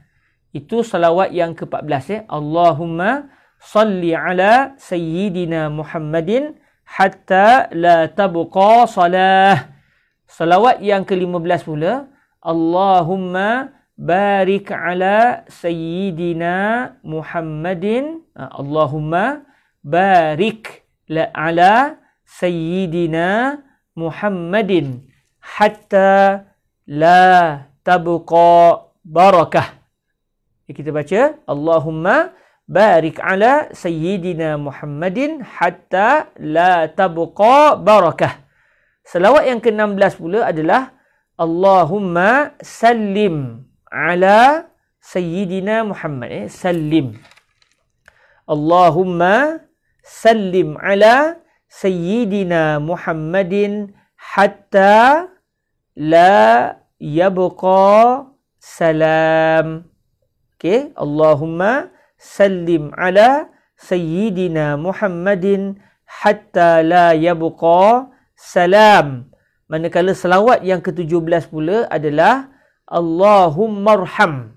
itu salawat yang ke-14 eh Allahumma salli ala sayyidina Muhammadin hatta la tabuqa salah. Salawat yang ke-15 pula, Allahumma barik ala sayyidina Muhammadin. Ah, Allahumma barik la ala sayyidina Muhammadin hatta la tabuqa barakah. Kita baca Allahumma barik ala sayyidina Muhammadin hatta la tabuqa barakah. Selawat yang ke-16 pula adalah Allahumma sallim ala sayyidina Muhammad. Eh, sallim. Allahumma sallim ala sayyidina Muhammadin hatta la yabuqa salam. Okay. Allahumma sallim ala sayyidina Muhammadin hatta la yabqa salam. Manakala selawat yang ke-17 pula adalah Allahummarham.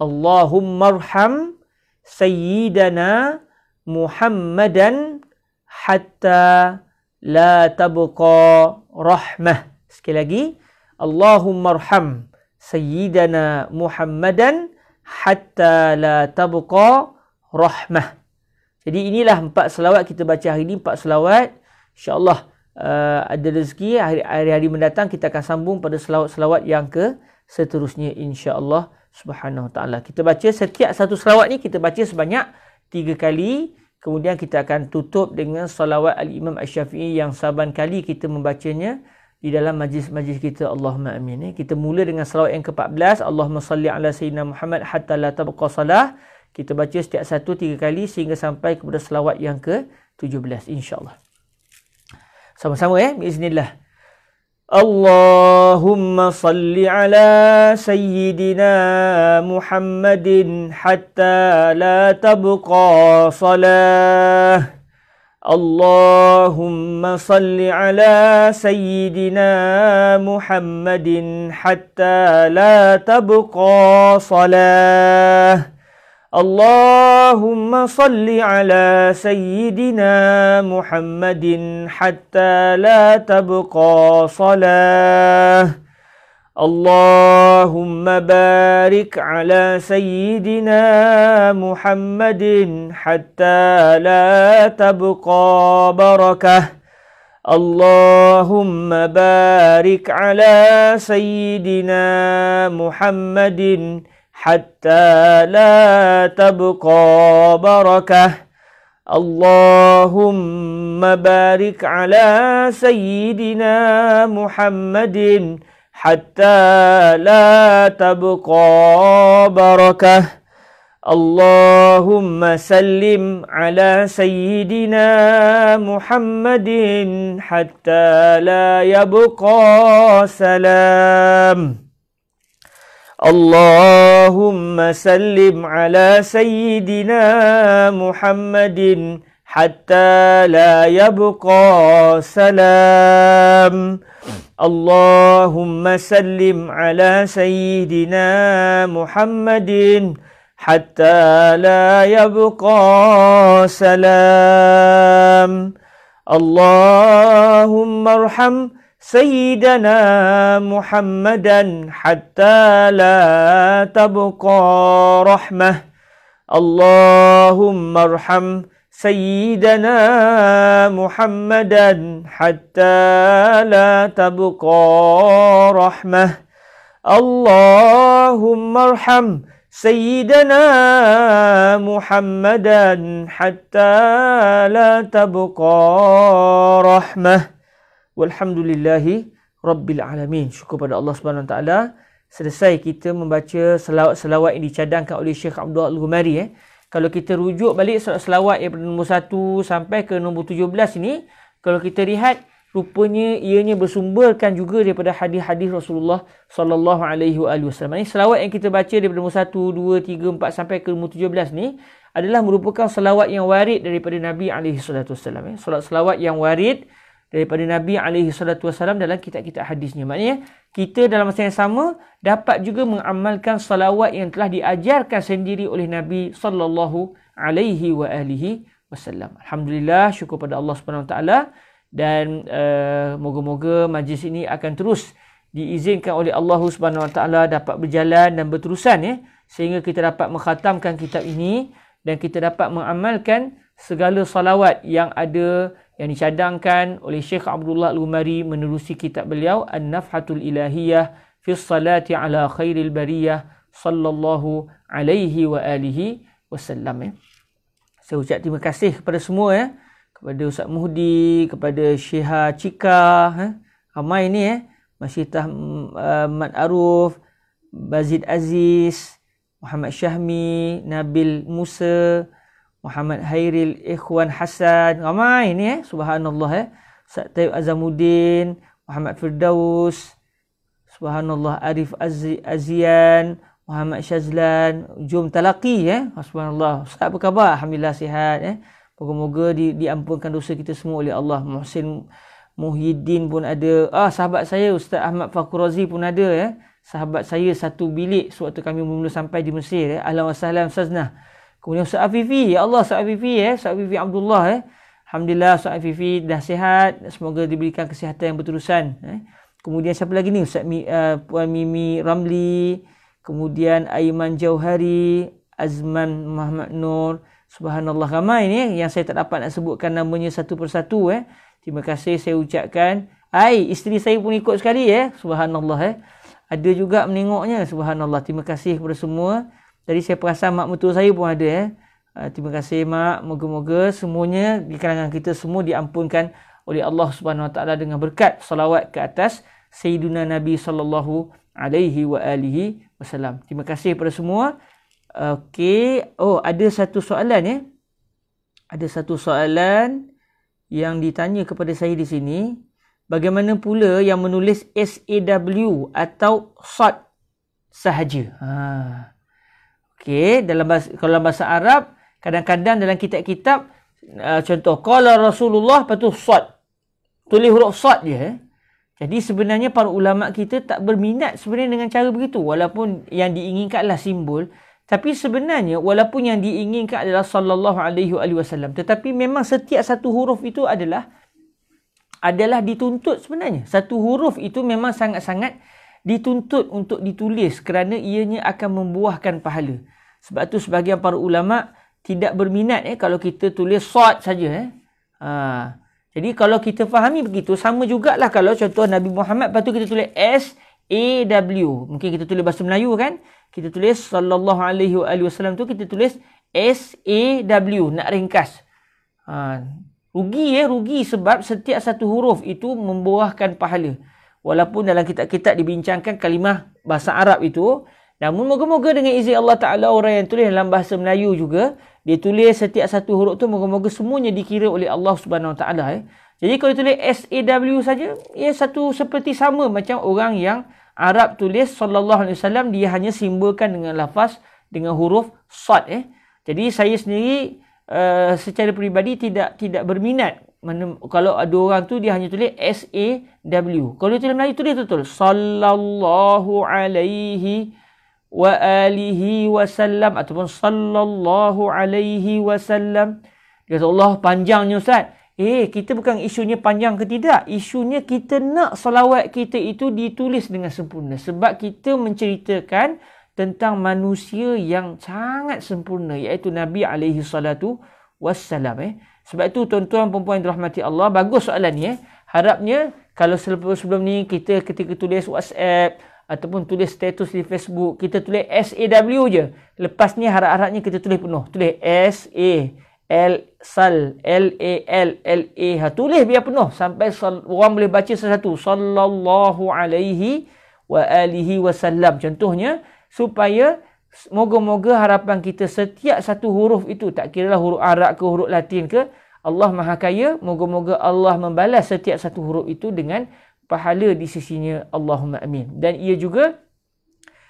Allahummarham sayyidana Muhammadan hatta la tabqa rahmah. Sekali lagi, Allahummarham sayyidana Muhammadan hatta la tabqa rahmah. Jadi inilah empat selawat kita baca hari ini, empat selawat. InsyaAllah uh, ada rezeki hari-hari mendatang kita akan sambung pada selawat-selawat yang ke seterusnya Insya Allah subhanahu wa ta'ala. Kita baca setiap satu selawat ni kita baca sebanyak tiga kali. Kemudian kita akan tutup dengan salawat Al-Imam Al-Syafi'i yang saban kali kita membacanya di dalam majlis-majlis kita Allahumma amin ni kita mula dengan selawat yang ke-14 Allahumma salli ala sayyidina Muhammad hatta la tabqa salah kita baca setiap satu tiga kali sehingga sampai kepada selawat yang ke-17 insyaallah sama-sama eh Bismillah. Allahumma صل ala سيدنا Muhammadin hatta لا تبقى صلاه اللهم صل على سيدنا محمد حتى لا تبقى صلاة اللهم صل على سيدنا محمد حتى لا تبقى صلاه اللهم بارك على سيدنا محمد حتى لا تبقى بركة اللهم بارك على سيدنا محمد حتى لا تبقى بركة اللهم بارك على سيدنا محمد حتى لا تبقى بركة اللهم سلم على سيدنا محمد حتى لا يبقى سلام اللهم سلم على سيدنا محمد حتى لا يبقى سلام اللهم سلم على سيدنا محمد حتى لا يبقى سلام اللهم ارحم سيدنا محمدا حتى لا تبقى رحمه اللهم ارحم سيدنا محمدا حتى لا تبقى رحمة اللهم ارحم سيدنا محمدا حتى لا تبقى رحمة والحمد لله رب العالمين شكرا pada Allah سبحانه وتعالى Selesai kita membaca selawat-selawat yang dicadangkan oleh Syekh Abdul Al-Ghumari. Eh. kalau kita rujuk balik surat selawat daripada nombor 1 sampai ke nombor 17 ini, kalau kita lihat rupanya ianya bersumberkan juga daripada hadis-hadis Rasulullah sallallahu alaihi wasallam. Ini selawat yang kita baca daripada nombor 1, 2, 3, 4 sampai ke nombor 17 ni adalah merupakan selawat yang warid daripada Nabi alaihi salatu wasallam. Solat selawat yang warid daripada Nabi Alaihi SAW dalam kitab-kitab hadisnya. Maknanya, kita dalam masa yang sama dapat juga mengamalkan salawat yang telah diajarkan sendiri oleh Nabi sallallahu alaihi wa alihi wasallam. Alhamdulillah syukur pada Allah Subhanahu taala dan uh, moga-moga majlis ini akan terus diizinkan oleh Allah Subhanahu taala dapat berjalan dan berterusan ya sehingga kita dapat mengkhatamkan kitab ini dan kita dapat mengamalkan segala salawat yang ada yang dicadangkan oleh Syekh Abdullah Al-Umari menerusi kitab beliau An-Nafhatul Ilahiyah fi Salati ala Khairil Bariyah sallallahu alaihi wa alihi wasallam ya. Saya ucap terima kasih kepada semua ya. Kepada Ustaz Muhdi, kepada Syekh Chika, ha? Eh. ramai ni eh. Masyidah eh, Mat Aruf, Bazid Aziz, Muhammad Syahmi, Nabil Musa, Muhammad Hairil Ikhwan Hassan. Ramai ni eh. Subhanallah eh. Saktayu Azamuddin. Muhammad Firdaus. Subhanallah Arif Azri Azian. Muhammad Syazlan. Jom talaki eh. Subhanallah. Ustaz apa khabar? Alhamdulillah sihat eh. Moga-moga di, diampunkan dosa kita semua oleh Allah. Muhsin Muhyiddin pun ada. Ah sahabat saya Ustaz Ahmad Fakurazi pun ada eh. Sahabat saya satu bilik sewaktu kami belum sampai di Mesir eh. Alhamdulillah. Sazna. Kemudian Ustaz Afifi, ya Allah Ustaz Afifi eh, Ustaz Afifi Abdullah eh. Alhamdulillah Ustaz Afifi dah sihat, semoga diberikan kesihatan yang berterusan eh. Kemudian siapa lagi ni Ustaz Mi, uh, Puan Mimi Ramli, kemudian Aiman Jauhari, Azman Muhammad Nur, subhanallah ramai ni eh, yang saya tak dapat nak sebutkan namanya satu persatu eh. Terima kasih saya ucapkan. Ai, isteri saya pun ikut sekali eh, subhanallah eh. Ada juga menengoknya, subhanallah. Terima kasih kepada semua. Jadi saya perasan mak mentua saya pun ada eh. Ah, terima kasih mak. Moga-moga semuanya di kalangan kita semua diampunkan oleh Allah Subhanahu Wa Taala dengan berkat selawat ke atas Sayyiduna Nabi sallallahu alaihi wa alihi wasallam. Terima kasih kepada semua. Okey, oh ada satu soalan ya. Eh. Ada satu soalan yang ditanya kepada saya di sini. Bagaimana pula yang menulis SAW atau SOT sahaja? Haa. Ah. Okey, dalam bahasa, kalau dalam bahasa Arab, kadang-kadang dalam kitab-kitab, uh, contoh, Qala Rasulullah, lepas tu Sot. Tulis huruf Sot je. Eh? Jadi sebenarnya para ulama' kita tak berminat sebenarnya dengan cara begitu. Walaupun yang diinginkan simbol. Tapi sebenarnya, walaupun yang diinginkan adalah Sallallahu Alaihi Wasallam. Tetapi memang setiap satu huruf itu adalah adalah dituntut sebenarnya. Satu huruf itu memang sangat-sangat dituntut untuk ditulis kerana ianya akan membuahkan pahala. Sebab tu sebahagian para ulama tidak berminat eh kalau kita tulis sod saja eh. Ha. Jadi kalau kita fahami begitu sama juga lah kalau contoh Nabi Muhammad lepas tu kita tulis S A W. Mungkin kita tulis bahasa Melayu kan? Kita tulis sallallahu alaihi wasallam tu kita tulis S A W nak ringkas. Ha. Rugi eh, rugi sebab setiap satu huruf itu membuahkan pahala walaupun dalam kitab-kitab dibincangkan kalimah bahasa Arab itu namun moga-moga dengan izin Allah Ta'ala orang yang tulis dalam bahasa Melayu juga dia tulis setiap satu huruf tu moga-moga semuanya dikira oleh Allah Subhanahu Wa Ta'ala eh. jadi kalau tulis S-A-W saja ia ya satu seperti sama macam orang yang Arab tulis Sallallahu Alaihi Wasallam dia hanya simbolkan dengan lafaz dengan huruf Sad eh. jadi saya sendiri uh, secara peribadi tidak tidak berminat mana, kalau ada orang tu dia hanya tulis S A W. Kalau dia tulis Melayu tu dia betul. Sallallahu alaihi wa alihi wasallam ataupun sallallahu alaihi wasallam. Dia kata Allah panjangnya ustaz. Eh, kita bukan isunya panjang ke tidak. Isunya kita nak selawat kita itu ditulis dengan sempurna. Sebab kita menceritakan tentang manusia yang sangat sempurna. Iaitu Nabi alaihi salatu Wasallam. Eh. Sebab itu tuan-tuan perempuan yang dirahmati Allah, bagus soalan ni eh. Harapnya kalau selepas sebelum ni kita ketika tulis WhatsApp ataupun tulis status di Facebook, kita tulis S A W je. Lepas ni harap-harapnya kita tulis penuh. Tulis S A L S A L L A L L A ha tulis biar penuh sampai orang boleh baca satu-satu sallallahu alaihi wa alihi wasallam contohnya supaya Moga-moga harapan kita setiap satu huruf itu tak kira lah huruf Arab ke huruf Latin ke Allah Maha Kaya, moga-moga Allah membalas setiap satu huruf itu dengan pahala di sisinya Allahumma amin. Dan ia juga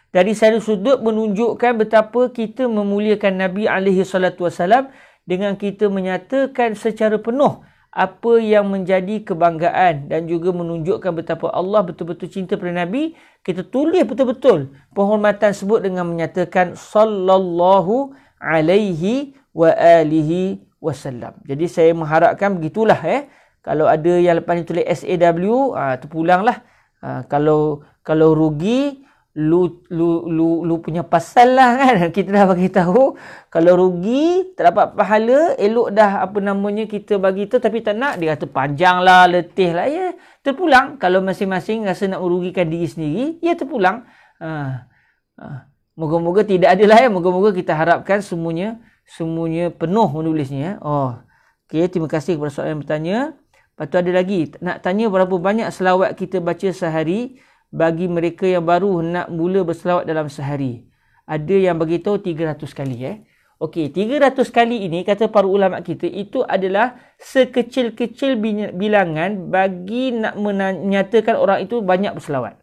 dari satu sudut menunjukkan betapa kita memuliakan Nabi alaihi salatu wasalam dengan kita menyatakan secara penuh apa yang menjadi kebanggaan dan juga menunjukkan betapa Allah betul-betul cinta pada Nabi, kita tulis betul-betul penghormatan sebut dengan menyatakan sallallahu alaihi wa alihi wasallam. Jadi saya mengharapkan begitulah eh. Kalau ada yang lepas ni tulis SAW, ah ha, terpulanglah. Ha, kalau kalau rugi lu lu lu, lu punya pasal lah kan. [LAUGHS] Kita dah bagi tahu kalau rugi tak dapat pahala, elok dah apa namanya kita bagi tu tapi tak nak dia kata panjanglah, letihlah ya. Terpulang kalau masing-masing rasa nak merugikan diri sendiri, ya terpulang. Ha, ha. Moga-moga tidak adalah ya. Moga-moga kita harapkan semuanya semuanya penuh menulisnya. Eh. Oh, okay, terima kasih kepada soalan yang bertanya. Lepas tu ada lagi, nak tanya berapa banyak selawat kita baca sehari bagi mereka yang baru nak mula berselawat dalam sehari. Ada yang beritahu 300 kali. Eh? Okey, 300 kali ini kata para ulama kita itu adalah sekecil-kecil bilangan bagi nak menyatakan orang itu banyak berselawat.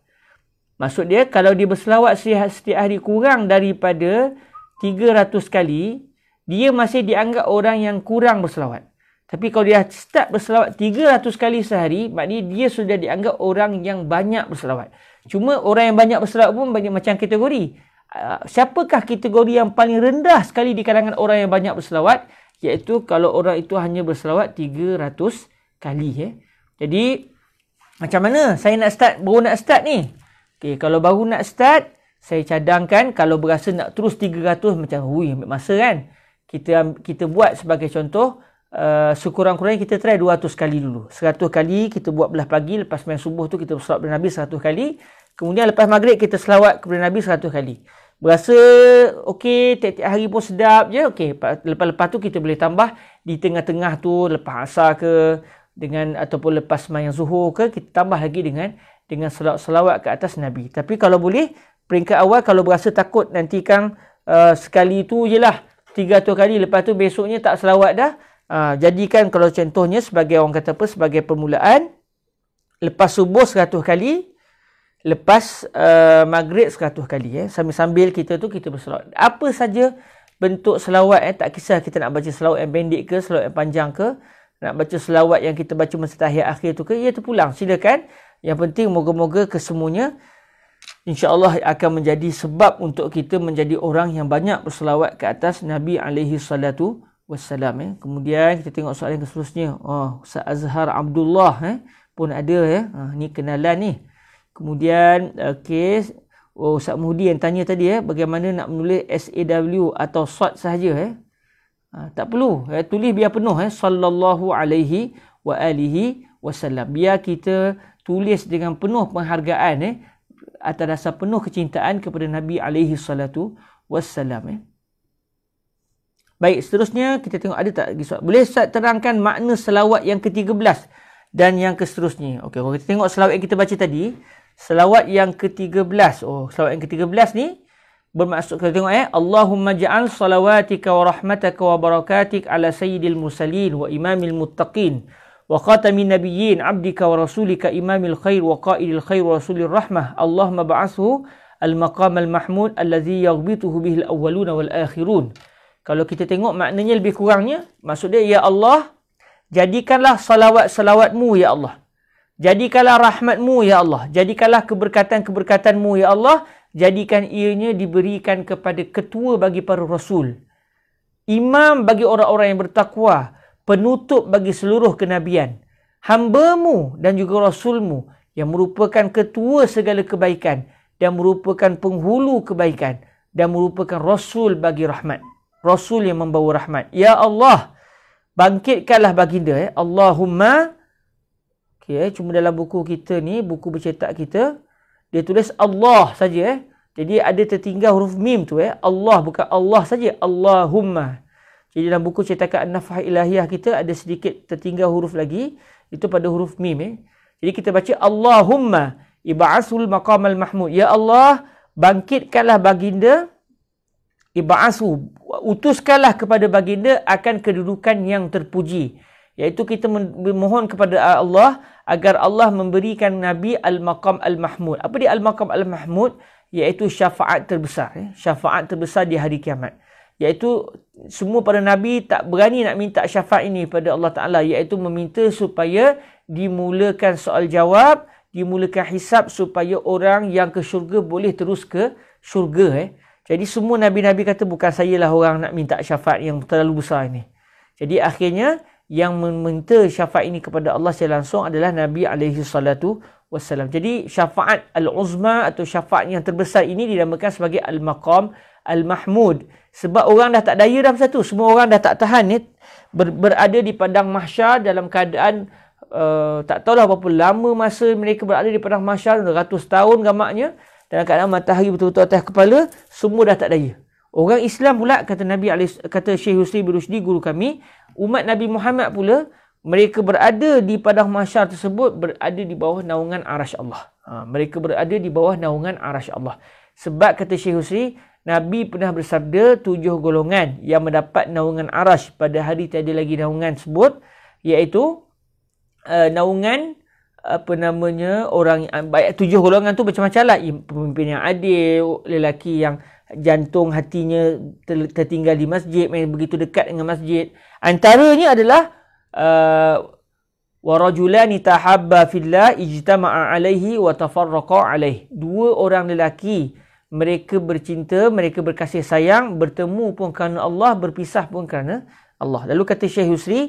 Maksud dia kalau dia berselawat setiap hari kurang daripada 300 kali, dia masih dianggap orang yang kurang berselawat. Tapi kalau dia start berselawat 300 kali sehari, maknanya dia sudah dianggap orang yang banyak berselawat. Cuma orang yang banyak berselawat pun banyak macam kategori. Ah, siapakah kategori yang paling rendah sekali di kalangan orang yang banyak berselawat? Iaitu kalau orang itu hanya berselawat 300 kali. Eh. Jadi, macam mana saya nak start, baru nak start ni? Okay, kalau baru nak start, saya cadangkan kalau berasa nak terus 300 macam, hui ambil masa kan? kita kita buat sebagai contoh Uh, sekurang-kurangnya kita try 200 kali dulu 100 kali kita buat belah pagi lepas main subuh tu kita berselawat kepada Nabi 100 kali kemudian lepas maghrib kita selawat kepada Nabi 100 kali berasa ok tiap-tiap hari pun sedap je ok lepas-lepas tu kita boleh tambah di tengah-tengah tu lepas asar ke dengan ataupun lepas main zuhur ke kita tambah lagi dengan dengan selawat-selawat ke atas Nabi tapi kalau boleh peringkat awal kalau berasa takut nanti kan uh, sekali tu je lah Tiga tu kali lepas tu besoknya tak selawat dah uh, jadikan kalau contohnya sebagai orang kata apa sebagai permulaan lepas subuh 100 kali lepas uh, maghrib 100 kali eh sambil-sambil kita tu kita berselawat apa saja bentuk selawat eh tak kisah kita nak baca selawat yang pendek ke selawat yang panjang ke nak baca selawat yang kita baca masa tahiyat akhir tu ke ia tu pulang silakan yang penting moga-moga kesemuanya insyaallah akan menjadi sebab untuk kita menjadi orang yang banyak berselawat ke atas Nabi alaihi salatu wassalam eh. kemudian kita tengok soalan yang seterusnya oh Ustaz Azhar Abdullah eh pun ada ya eh. ha, ni kenalan ni kemudian okey oh Ustaz Muhdi yang tanya tadi eh bagaimana nak menulis SAW atau SAD sahaja eh ha, tak perlu eh. tulis biar penuh eh sallallahu alaihi wa alihi wasallam biar kita tulis dengan penuh penghargaan eh atas dasar penuh kecintaan kepada Nabi alaihi salatu wassalam eh. Baik, seterusnya kita tengok ada tak lagi soal. Boleh Ustaz terangkan makna selawat yang ke-13 dan yang ke seterusnya. Okey, kalau kita tengok selawat yang kita baca tadi, selawat yang ke-13. Oh, selawat yang ke-13 ni bermaksud kita tengok eh, Allahumma ja'al salawatika wa rahmataka wa barakatik ala sayyidil musallin wa imamil muttaqin abdika, Rasulika khair, وخاتم النبيين khair, ورسولك إمام rahmah. Allahumma الخير al الرحمة al mahmud, المقام المحمود الذي يغبطه به wal akhirun. Kalau kita tengok maknanya lebih kurangnya, maksudnya Ya Allah, jadikanlah salawat-salawatmu, Ya Allah. Jadikanlah rahmatmu, Ya Allah. Jadikanlah keberkatan-keberkatanmu, Ya Allah. Jadikan ianya diberikan kepada ketua bagi para rasul. Imam bagi orang-orang yang bertakwa penutup bagi seluruh kenabian. Hambamu dan juga Rasulmu yang merupakan ketua segala kebaikan dan merupakan penghulu kebaikan dan merupakan Rasul bagi rahmat. Rasul yang membawa rahmat. Ya Allah, bangkitkanlah baginda. Eh. Allahumma. Okay, eh, cuma dalam buku kita ni, buku bercetak kita, dia tulis Allah saja. Eh. Jadi ada tertinggal huruf mim tu. Eh. Allah bukan Allah saja. Allahumma. Jadi dalam buku cetakan An-Nafah Ilahiyah kita ada sedikit tertinggal huruf lagi. Itu pada huruf mim. Eh. Jadi kita baca Allahumma iba'asul maqam al-mahmud. Ya Allah, bangkitkanlah baginda iba'asu. Utuskanlah kepada baginda akan kedudukan yang terpuji. Yaitu kita memohon kepada Allah agar Allah memberikan Nabi al-maqam al-mahmud. Apa dia al-maqam al-mahmud? Yaitu syafaat terbesar. Eh. Syafaat terbesar di hari kiamat iaitu semua para nabi tak berani nak minta syafaat ini pada Allah Taala iaitu meminta supaya dimulakan soal jawab dimulakan hisap supaya orang yang ke syurga boleh terus ke syurga eh jadi semua nabi-nabi kata bukan saya lah orang nak minta syafaat yang terlalu besar ini jadi akhirnya yang meminta syafaat ini kepada Allah secara langsung adalah Nabi alaihi salatu Jadi syafaat al-uzma atau syafaat yang terbesar ini dinamakan sebagai al-maqam al-mahmud sebab orang dah tak daya dah pasal tu. Semua orang dah tak tahan ni. Ber, berada di padang mahsyar dalam keadaan uh, tak tahulah berapa lama masa mereka berada di padang mahsyar. Ratus tahun gamaknya. Dalam keadaan matahari betul-betul atas kepala. Semua dah tak daya. Orang Islam pula kata Nabi Alis, kata Syekh Husri bin Rushdi guru kami. Umat Nabi Muhammad pula. Mereka berada di padang mahsyar tersebut berada di bawah naungan arash Allah. Ha, mereka berada di bawah naungan arash Allah. Sebab kata Syekh Husri, Nabi pernah bersabda tujuh golongan yang mendapat naungan arash pada hari tadi lagi naungan sebut iaitu uh, naungan apa namanya orang banyak eh, tujuh golongan tu macam-macam lah pemimpin yang adil lelaki yang jantung hatinya tertinggal di masjid yang begitu dekat dengan masjid antaranya adalah eh, wa rajulani tahabba fillah ijtama'a alaihi wa tafarraqa alaihi dua orang lelaki mereka bercinta, mereka berkasih sayang, bertemu pun kerana Allah, berpisah pun kerana Allah. Lalu kata Syekh Husri,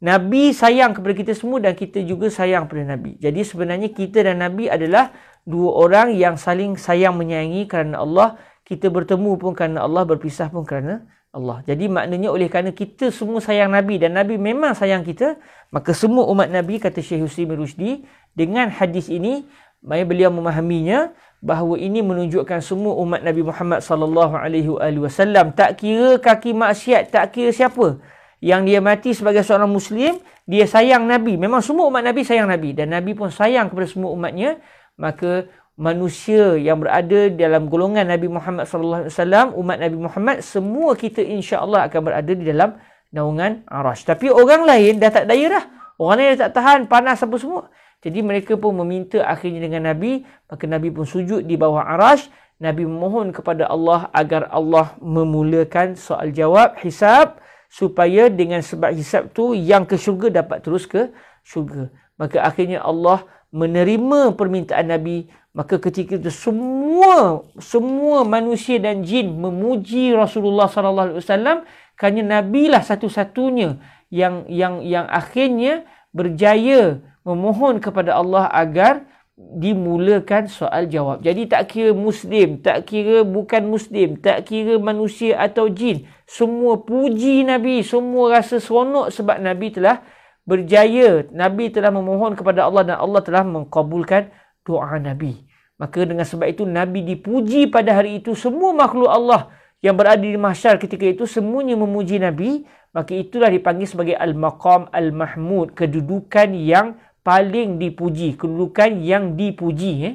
Nabi sayang kepada kita semua dan kita juga sayang kepada Nabi. Jadi sebenarnya kita dan Nabi adalah dua orang yang saling sayang menyayangi kerana Allah. Kita bertemu pun kerana Allah, berpisah pun kerana Allah. Jadi maknanya oleh kerana kita semua sayang Nabi dan Nabi memang sayang kita, maka semua umat Nabi kata Syekh Husri bin Rushdi dengan hadis ini, beliau memahaminya, bahawa ini menunjukkan semua umat Nabi Muhammad sallallahu alaihi wasallam tak kira kaki maksiat tak kira siapa yang dia mati sebagai seorang muslim dia sayang nabi memang semua umat nabi sayang nabi dan nabi pun sayang kepada semua umatnya maka manusia yang berada dalam golongan Nabi Muhammad sallallahu alaihi wasallam umat Nabi Muhammad semua kita insya-Allah akan berada di dalam naungan arasy tapi orang lain dah tak daya dah orang lain dah tak tahan panas apa semua jadi mereka pun meminta akhirnya dengan Nabi. Maka Nabi pun sujud di bawah arash. Nabi memohon kepada Allah agar Allah memulakan soal jawab hisap supaya dengan sebab hisap tu yang ke syurga dapat terus ke syurga. Maka akhirnya Allah menerima permintaan Nabi. Maka ketika itu semua semua manusia dan jin memuji Rasulullah sallallahu alaihi wasallam kerana Nabi lah satu-satunya yang yang yang akhirnya berjaya memohon kepada Allah agar dimulakan soal jawab. Jadi tak kira Muslim, tak kira bukan Muslim, tak kira manusia atau jin. Semua puji Nabi, semua rasa seronok sebab Nabi telah berjaya. Nabi telah memohon kepada Allah dan Allah telah mengkabulkan doa Nabi. Maka dengan sebab itu Nabi dipuji pada hari itu semua makhluk Allah yang berada di mahsyar ketika itu semuanya memuji Nabi. Maka itulah dipanggil sebagai Al-Maqam Al-Mahmud. Kedudukan yang paling dipuji kedudukan yang dipuji eh.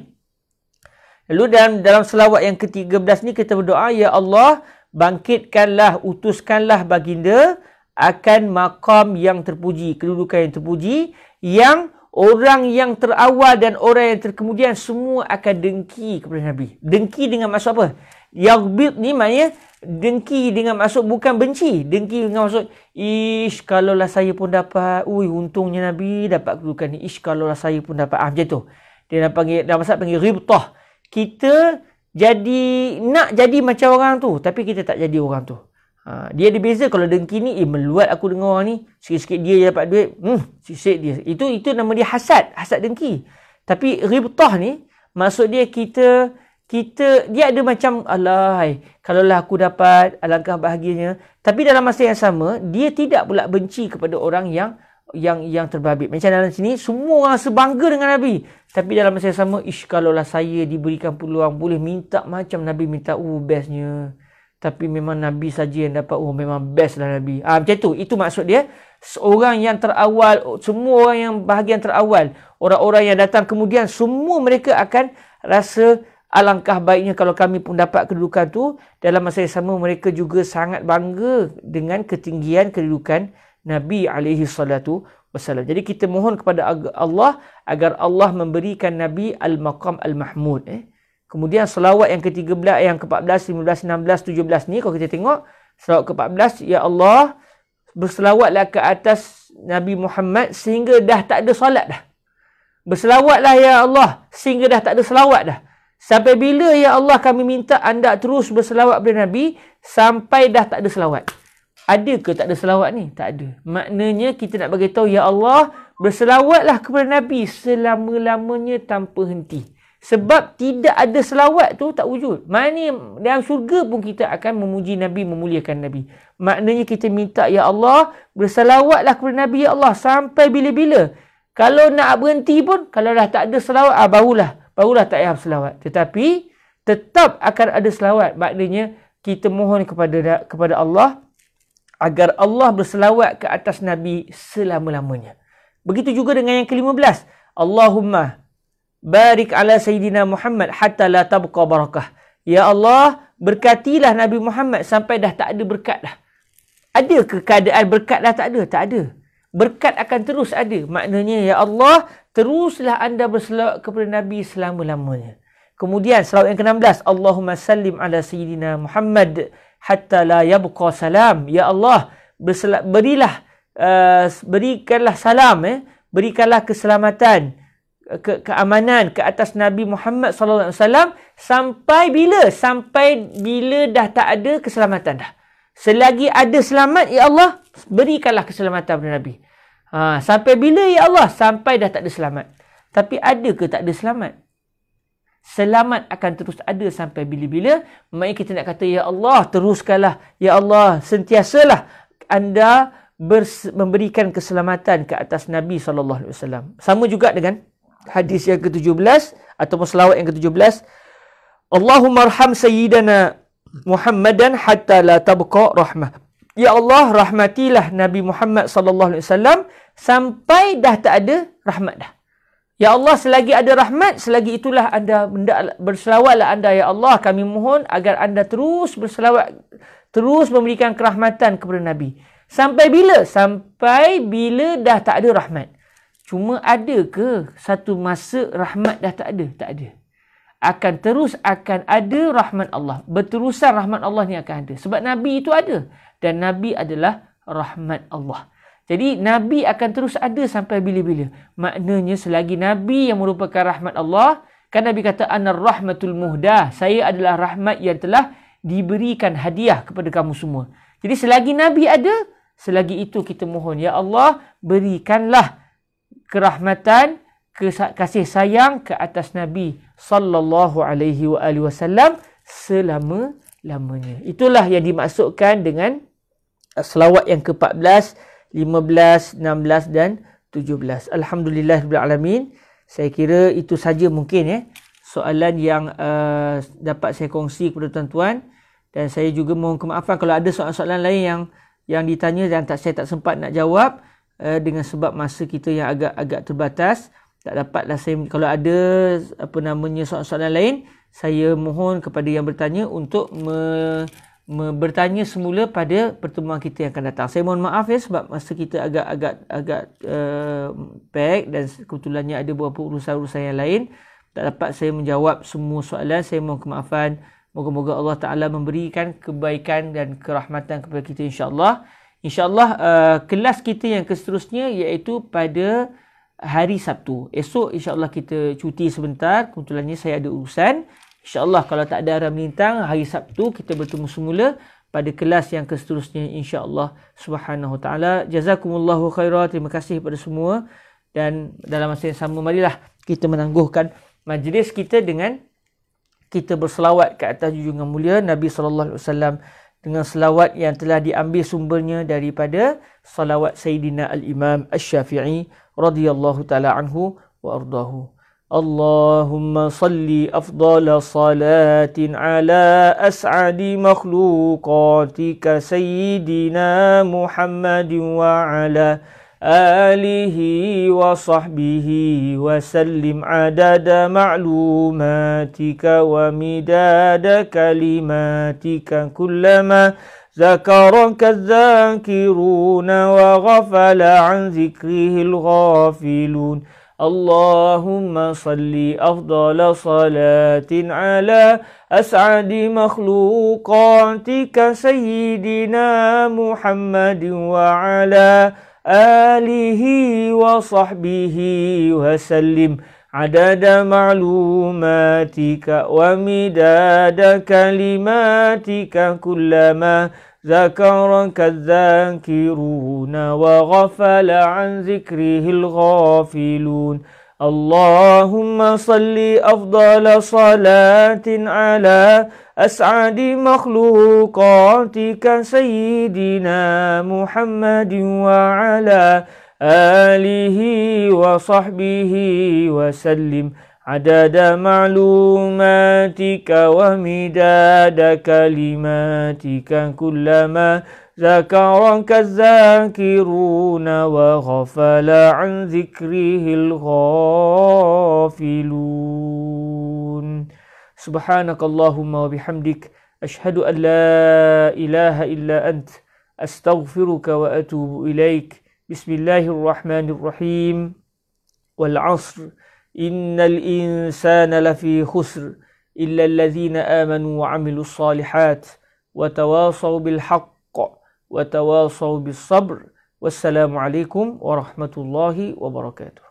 lalu dalam dalam selawat yang ke-13 ni kita berdoa ya Allah bangkitkanlah utuskanlah baginda akan makam yang terpuji kedudukan yang terpuji yang orang yang terawal dan orang yang terkemudian semua akan dengki kepada nabi dengki dengan maksud apa yaghbid ni maknanya dengki dengan maksud bukan benci dengki dengan maksud ish kalau lah saya pun dapat ui untungnya nabi dapat kedudukan ni ish kalau lah saya pun dapat ah macam tu dia dah panggil dalam masa panggil ribtah kita jadi nak jadi macam orang tu tapi kita tak jadi orang tu ha, dia ada beza kalau dengki ni eh meluat aku dengan orang ni sikit-sikit dia dapat duit hmm sikit dia itu itu nama dia hasad hasad dengki tapi ribtah ni maksud dia kita kita dia ada macam alahai kalau lah aku dapat alangkah bahagianya tapi dalam masa yang sama dia tidak pula benci kepada orang yang yang yang terbabit macam dalam sini semua orang sebangga dengan nabi tapi dalam masa yang sama ish kalau lah saya diberikan peluang boleh minta macam nabi minta oh bestnya tapi memang nabi saja yang dapat oh memang best lah nabi ah ha, macam tu itu maksud dia seorang yang terawal semua orang yang bahagian terawal orang-orang yang datang kemudian semua mereka akan rasa Alangkah baiknya kalau kami pun dapat kedudukan tu dalam masa yang sama mereka juga sangat bangga dengan ketinggian kedudukan Nabi alaihi salatu wasallam. Jadi kita mohon kepada Allah agar Allah memberikan Nabi al-maqam al-mahmud eh. Kemudian selawat yang ke-13, yang ke-14, 15, 16, 17 ni kalau kita tengok selawat ke-14 ya Allah berselawatlah ke atas Nabi Muhammad sehingga dah tak ada solat dah. Berselawatlah ya Allah sehingga dah tak ada selawat dah. Sampai bila ya Allah kami minta anda terus berselawat kepada Nabi sampai dah tak ada selawat. Ada ke tak ada selawat ni? Tak ada. Maknanya kita nak bagi tahu ya Allah berselawatlah kepada Nabi selama-lamanya tanpa henti. Sebab tidak ada selawat tu tak wujud. Maknanya dalam syurga pun kita akan memuji Nabi, memuliakan Nabi. Maknanya kita minta ya Allah berselawatlah kepada Nabi ya Allah sampai bila-bila. Kalau nak berhenti pun kalau dah tak ada selawat ah barulah barulah tak payah selawat, Tetapi tetap akan ada selawat. Maknanya kita mohon kepada kepada Allah agar Allah berselawat ke atas Nabi selama-lamanya. Begitu juga dengan yang ke-15. Allahumma barik ala Sayidina Muhammad hatta la tabqa barakah. Ya Allah, berkatilah Nabi Muhammad sampai dah tak ada berkat dah. Ada ke keadaan berkat dah tak ada? Tak ada. Berkat akan terus ada. Maknanya, Ya Allah, teruslah anda berselawat kepada Nabi selama-lamanya. Kemudian selawat yang ke-16, Allahumma sallim ala sayyidina Muhammad hatta la yabqa salam. Ya Allah, berilah uh, berikanlah salam eh, berikanlah keselamatan ke keamanan ke atas Nabi Muhammad sallallahu alaihi wasallam sampai bila? Sampai bila dah tak ada keselamatan dah. Selagi ada selamat ya Allah, berikanlah keselamatan kepada Nabi. Ha, sampai bila ya Allah? Sampai dah tak ada selamat. Tapi ada ke tak ada selamat? Selamat akan terus ada sampai bila-bila. Mari kita nak kata, Ya Allah, teruskanlah. Ya Allah, sentiasalah anda bers- memberikan keselamatan ke atas Nabi SAW. Sama juga dengan hadis yang ke-17 atau selawat yang ke-17. Allahumma arham sayyidana Muhammadan hatta la tabqa rahmah. Ya Allah rahmatilah Nabi Muhammad sallallahu alaihi wasallam sampai dah tak ada rahmat dah. Ya Allah selagi ada rahmat selagi itulah anda berselawatlah anda ya Allah kami mohon agar anda terus berselawat terus memberikan kerahmatan kepada Nabi. Sampai bila? Sampai bila dah tak ada rahmat. Cuma ada ke satu masa rahmat dah tak ada? Tak ada akan terus akan ada rahmat Allah. Berterusan rahmat Allah ni akan ada. Sebab Nabi itu ada. Dan Nabi adalah rahmat Allah. Jadi Nabi akan terus ada sampai bila-bila. Maknanya selagi Nabi yang merupakan rahmat Allah. Kan Nabi kata, Anar rahmatul muhdah. Saya adalah rahmat yang telah diberikan hadiah kepada kamu semua. Jadi selagi Nabi ada, selagi itu kita mohon. Ya Allah, berikanlah kerahmatan, kasih sayang ke atas Nabi sallallahu alaihi wa alihi wasallam selama-lamanya. Itulah yang dimaksudkan dengan eh, selawat yang ke-14, 15, 16 dan 17. Alhamdulillah rabbil alamin. Saya kira itu saja mungkin eh soalan yang uh, dapat saya kongsi kepada tuan-tuan dan saya juga mohon kemaafan kalau ada soalan-soalan lain yang yang ditanya dan tak saya tak sempat nak jawab uh, dengan sebab masa kita yang agak agak terbatas tak dapatlah saya kalau ada apa namanya soalan-soalan lain saya mohon kepada yang bertanya untuk me, me, bertanya semula pada pertemuan kita yang akan datang. Saya mohon maaf ya sebab masa kita agak agak agak eh, pack dan kebetulannya ada beberapa urusan-urusan yang lain tak dapat saya menjawab semua soalan. Saya mohon kemaafan. Moga-moga Allah Taala memberikan kebaikan dan kerahmatan kepada kita insya-Allah. Insya-Allah uh, kelas kita yang seterusnya iaitu pada hari Sabtu. Esok insya-Allah kita cuti sebentar. Kebetulannya saya ada urusan. Insya-Allah kalau tak ada arah melintang hari Sabtu kita bertemu semula pada kelas yang seterusnya insya-Allah subhanahu taala. Jazakumullahu khairan. Terima kasih kepada semua dan dalam masa yang sama marilah kita menangguhkan majlis kita dengan kita berselawat ke atas junjungan mulia Nabi sallallahu alaihi wasallam dengan selawat yang telah diambil sumbernya daripada selawat Sayyidina Al-Imam Al-Syafi'i radhiyallahu taala anhu wa ardahu اللهم صل افضل صلاه على اسعد مخلوقاتك سيدنا محمد وعلى اله وصحبه وسلم عدد معلوماتك ومداد كلماتك كلما ذكرك الذاكرون وغفل عن ذكره الغافلون اللهم صل أفضل صلاة على أسعد مخلوقاتك سيدنا محمد وعلى آله وصحبه وسلم عدد معلوماتك ومداد كلماتك كلما ذكرك الذاكرون وغفل عن ذكره الغافلون اللهم صل أفضل صلاة على أسعد مخلوقاتك سيدنا محمد وعلى آله وصحبه وسلم عدد معلوماتك ومداد كلماتك كلما ذكرك الذاكرون وغفل عن ذكره الغافلون سبحانك اللهم وبحمدك أشهد أن لا إله إلا أنت أستغفرك وأتوب إليك بسم الله الرحمن الرحيم والعصر إن الإنسان لفي خسر إلا الذين آمنوا وعملوا الصالحات وتواصوا بالحق وتواصوا بالصبر والسلام عليكم ورحمة الله وبركاته